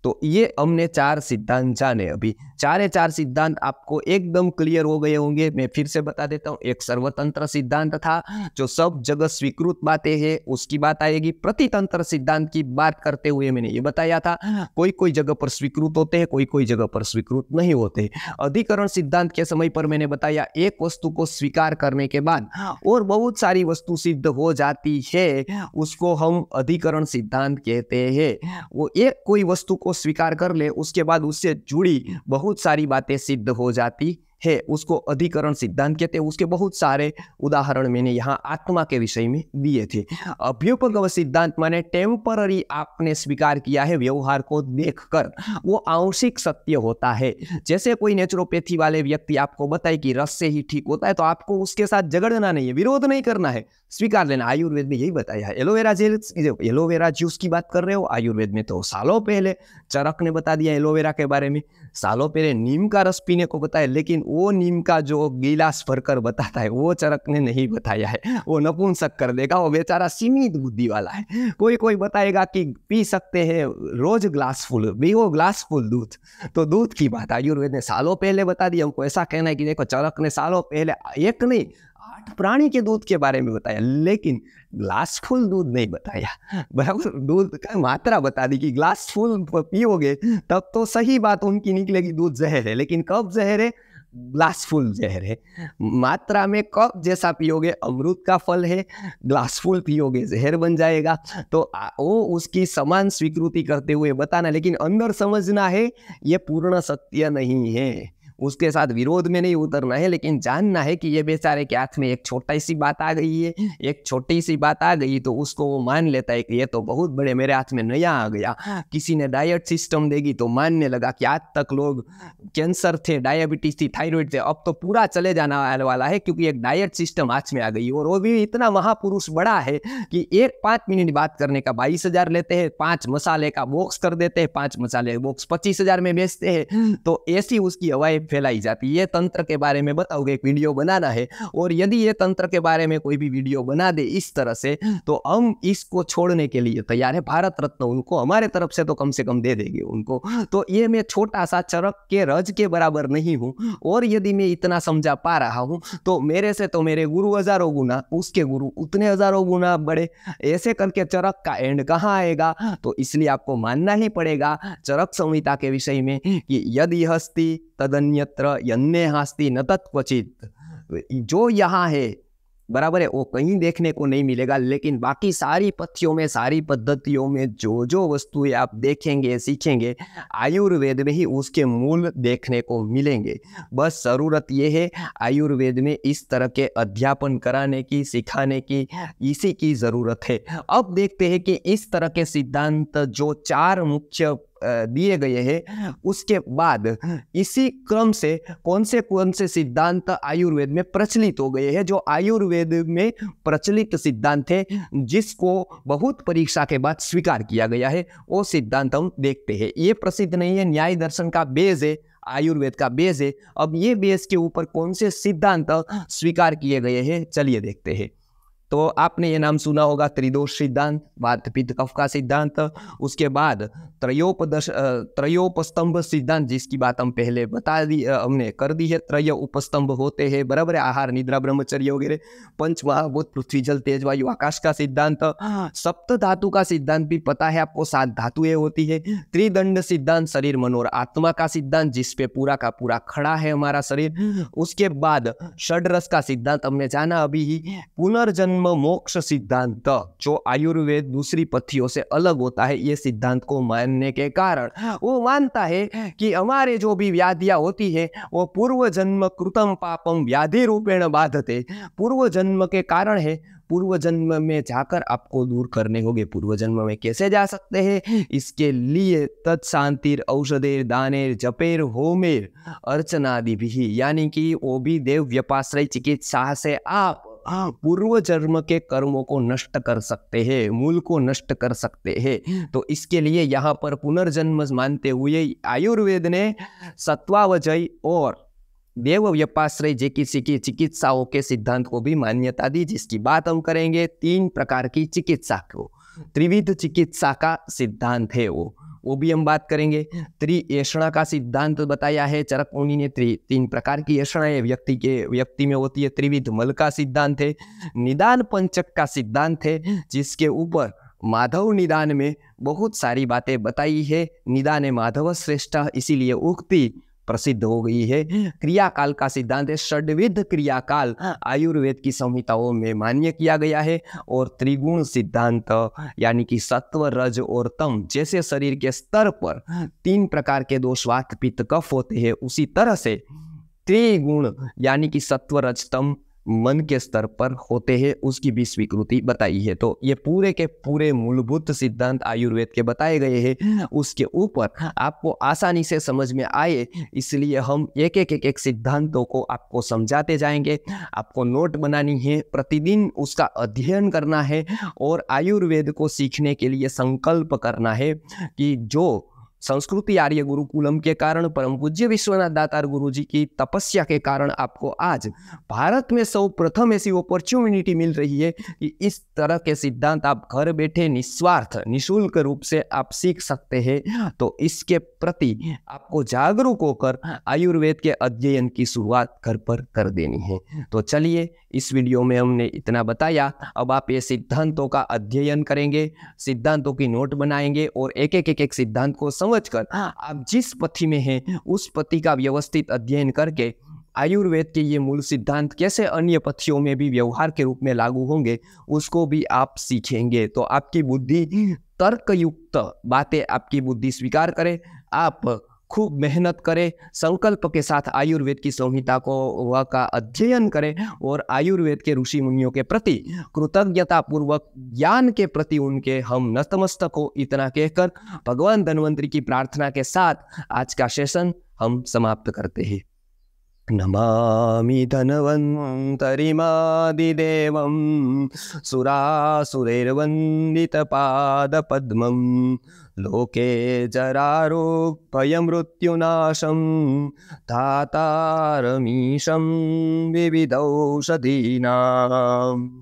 तो ये हमने चार सिद्धांत जाने अभी चारे चार सिद्धांत आपको एकदम क्लियर हो गए होंगे मैं फिर से बता देता हूँ एक सर्वतंत्र सिद्धांत था जो सब जगह स्वीकृत बातें हैं उसकी बात आएगी प्रतितंत्र सिद्धांत की बात करते हुए मैंने ये बताया था कोई कोई जगह पर स्वीकृत होते हैं कोई कोई जगह पर स्वीकृत नहीं होते अधिकरण सिद्धांत के समय पर मैंने बताया एक वस्तु को स्वीकार करने के बाद और बहुत सारी वस्तु सिद्ध हो जाती है उसको हम अधिकरण सिद्धांत कहते हैं वो एक कोई वस्तु को स्वीकार कर ले उसके बाद उससे जुड़ी बहुत सारी बातें सिद्ध हो जाती है उसको अधिकरण सिद्धांत कहते हैं उसके बहुत सारे उदाहरण मैंने यहाँ आत्मा के विषय में दिए थे अभ्युपगम सिद्धांत माने टेम्पररी आपने स्वीकार किया है व्यवहार को देखकर वो आंशिक सत्य होता है जैसे कोई नेचुरोपैथी वाले व्यक्ति आपको बताए कि रस से ही ठीक होता है तो आपको उसके साथ झगड़ना नहीं है विरोध नहीं करना है स्वीकार लेना आयुर्वेद में यही बताया है एलोवेरा जेल एलोवेरा जूस की बात कर रहे हो आयुर्वेद में तो सालों पहले चरक ने बता दिया एलोवेरा के बारे में सालों पहले नीम का रस पीने को बताया लेकिन वो नीम का जो गीला भरकर बताता है वो चरक ने नहीं बताया है वो नपुंसक कर देगा वो बेचारा सीमित बुद्धि वाला है कोई कोई बताएगा कि पी सकते हैं रोज ग्लास फुल हो ग्लास फुल दूध तो दूध की बात आयुर्वेद ने सालों पहले बता दिया हमको ऐसा कहना है कि देखो चरक ने सालों पहले एक नहीं आठ प्राणी के दूध के बारे में बताया लेकिन ग्लास फुल दूध नहीं बताया बराबर दूध का मात्रा बता दी कि ग्लास फुल पियोगे तब तो सही बात उनकी निकलेगी दूध जहर है लेकिन कब जहर है ग्लासफुल जहर है मात्रा में कप जैसा पियोगे अमृत का फल है ग्लासफुल पियोगे जहर बन जाएगा तो वो उसकी समान स्वीकृति करते हुए बताना लेकिन अंदर समझना है ये पूर्ण सत्य नहीं है उसके साथ विरोध में नहीं उतरना है लेकिन जानना है कि ये बेचारे के हाथ में एक छोटी सी बात आ गई है एक छोटी सी बात आ गई तो उसको वो मान लेता है कि ये तो बहुत बड़े मेरे हाथ में नया आ गया हाँ। किसी ने डाइट सिस्टम देगी तो मानने लगा कि आज तक लोग कैंसर थे डायबिटीज थी थायराइड थे अब तो पूरा चले जाना वाला है क्योंकि एक डाइट सिस्टम हाथ में आ गई और वो भी इतना महापुरुष बड़ा है कि एक पाँच मिनट बात करने का बाईस हजार लेते हैं पाँच मसाले का बॉक्स कर देते हैं पाँच मसाले बॉक्स पच्चीस हजार में बेचते हैं हम्म। तो ऐसी उसकी हवाई फैलाई जाती है ये तंत्र के बारे में बताओगे एक वीडियो बनाना है और यदि ये तंत्र के बारे में कोई भी वीडियो बना दे इस तरह से तो हम इसको छोड़ने के लिए तैयार है भारत रत्न उनको हमारे तरफ से तो कम से कम दे देंगे उनको तो ये मैं छोटा सा चरक के रज के बराबर नहीं हूँ और यदि मैं इतना समझा पा रहा हूँ तो मेरे से तो मेरे गुरु हजारों गुना उसके गुरु उतने हजारों गुना बड़े ऐसे करके चरक का एंड कहाँ आएगा तो इसलिए आपको मानना ही पड़ेगा चरक संहिता के विषय में कि यदि हस्ती तदन्यत्र यन्ने हास्ती न तत्वचित जो यहाँ है बराबर है वो कहीं देखने को नहीं मिलेगा लेकिन बाकी सारी पथियों में सारी पद्धतियों में जो जो वस्तुएं आप देखेंगे सीखेंगे आयुर्वेद में ही उसके मूल देखने को मिलेंगे बस ज़रूरत ये है आयुर्वेद में इस तरह के अध्यापन कराने की सिखाने की इसी की ज़रूरत है अब देखते हैं कि इस तरह के सिद्धांत जो चार मुख्य दिए गए हैं उसके बाद इसी क्रम से कौन से कौन से सिद्धांत आयुर्वेद में प्रचलित हो गए हैं जो आयुर्वेद में प्रचलित सिद्धांत है जिसको बहुत परीक्षा के बाद स्वीकार किया गया है वो सिद्धांत हम देखते हैं ये प्रसिद्ध नहीं है न्याय दर्शन का बेज है आयुर्वेद का बेज है अब ये बेज़ के ऊपर कौन से सिद्धांत स्वीकार किए गए हैं चलिए देखते हैं तो आपने ये नाम सुना होगा त्रिदोष सिद्धांत बाद कफ का सिद्धांत उसके बाद त्रयोपदश त्रयोपस्तंभ सिद्धांत जिसकी बात हम पहले बता दी हमने कर दी है त्रय उपस्तंभ होते हैं बराबर है आहार निद्रा ब्रह्मचर्य वगैरह पंचवा बुद्ध पृथ्वी जल तेज वायु आकाश का सिद्धांत सप्त धातु का सिद्धांत भी पता है आपको सात धातुएं होती है त्रिदंड सिद्धांत शरीर मनोर आत्मा का सिद्धांत जिसपे पूरा का पूरा खड़ा है हमारा शरीर उसके बाद षडरस का सिद्धांत हमने जाना अभी ही पुनर्जन्म जन्म मोक्ष सिद्धांत जो आयुर्वेद दूसरी पथियों से अलग होता है ये सिद्धांत को मानने के कारण वो मानता है कि हमारे जो भी व्याधियाँ होती है वो पूर्व जन्म कृतम पापम व्याधि रूपेण बाधते पूर्व जन्म के कारण है पूर्व जन्म में जाकर आपको दूर करने होंगे पूर्व जन्म में कैसे जा सकते हैं इसके लिए तत्शांतिर औषधेर दानेर जपेर होमेर अर्चनादि भी यानी कि वो भी देव व्यपाश्रय चिकित्सा से आप आप पूर्व जन्म के कर्मों को नष्ट कर सकते हैं मूल को नष्ट कर सकते हैं तो इसके लिए यहाँ पर पुनर्जन्म मानते हुए आयुर्वेद ने सत्वावजय और देव व्यपाश्रय जैसी की चिकित्साओं के सिद्धांत को भी मान्यता दी जिसकी बात हम करेंगे तीन प्रकार की चिकित्सा को त्रिविध चिकित्सा का सिद्धांत है वो वो भी हम बात करेंगे त्रिएषणा का सिद्धांत तो बताया है चरक मुनि ने त्रि तीन प्रकार की ऐषणाएं व्यक्ति के व्यक्ति में होती है त्रिविध मल का सिद्धांत है निदान पंचक का सिद्धांत है जिसके ऊपर माधव निदान में बहुत सारी बातें बताई है निदान माधव श्रेष्ठ इसीलिए उक्ति प्रसिद्ध हो गई है क्रियाकाल का सिद्धांत है षडविध क्रियाकाल हाँ। आयुर्वेद की संहिताओं में मान्य किया गया है और त्रिगुण सिद्धांत यानी कि सत्व रज और तम जैसे शरीर के स्तर पर हाँ। तीन प्रकार के दोष वात पित्त कफ होते हैं उसी तरह से त्रिगुण यानी कि सत्व रज तम मन के स्तर पर होते हैं उसकी भी स्वीकृति बताई है तो ये पूरे के पूरे मूलभूत सिद्धांत आयुर्वेद के बताए गए हैं उसके ऊपर आपको आसानी से समझ में आए इसलिए हम एक एक एक एक सिद्धांतों को आपको समझाते जाएंगे आपको नोट बनानी है प्रतिदिन उसका अध्ययन करना है और आयुर्वेद को सीखने के लिए संकल्प करना है कि जो संस्कृति आर्य गुरुकुलम के कारण परम पूज्य विश्वनाथ दातार गुरु जी की तपस्या के कारण आपको आज भारत में सौ प्रथम ऐसी अपॉर्चुनिटी मिल रही है कि इस तरह के सिद्धांत आप घर बैठे निस्वार्थ निशुल्क रूप से आप सीख सकते हैं तो इसके प्रति आपको जागरूक होकर आयुर्वेद के अध्ययन की शुरुआत घर पर कर देनी है तो चलिए इस वीडियो में हमने इतना बताया अब आप ये सिद्धांतों का अध्ययन करेंगे सिद्धांतों की नोट बनाएंगे और एक एक एक, एक सिद्धांत को सम समझकर हाँ। आप जिस पथी में हैं उस पति का व्यवस्थित अध्ययन करके आयुर्वेद के ये मूल सिद्धांत कैसे अन्य पथियों में भी व्यवहार के रूप में लागू होंगे उसको भी आप सीखेंगे तो आपकी बुद्धि तर्कयुक्त बातें आपकी बुद्धि स्वीकार करे आप खूब मेहनत करें संकल्प के साथ आयुर्वेद की संहिता को का अध्ययन करें और आयुर्वेद के ऋषि मुनियों के प्रति कृतज्ञता पूर्वक ज्ञान के प्रति उनके हम नतमस्तक हो इतना कहकर भगवान धनवंतरी की प्रार्थना के साथ आज का सेशन हम समाप्त करते हैं नमामि धनवन्तरिमादिदेवं सुरासुरैर्वन्दितपादपद्मम् लोके जरारोग्भयमृत्युनाशं धातारमीशं विविधौषधीनाम्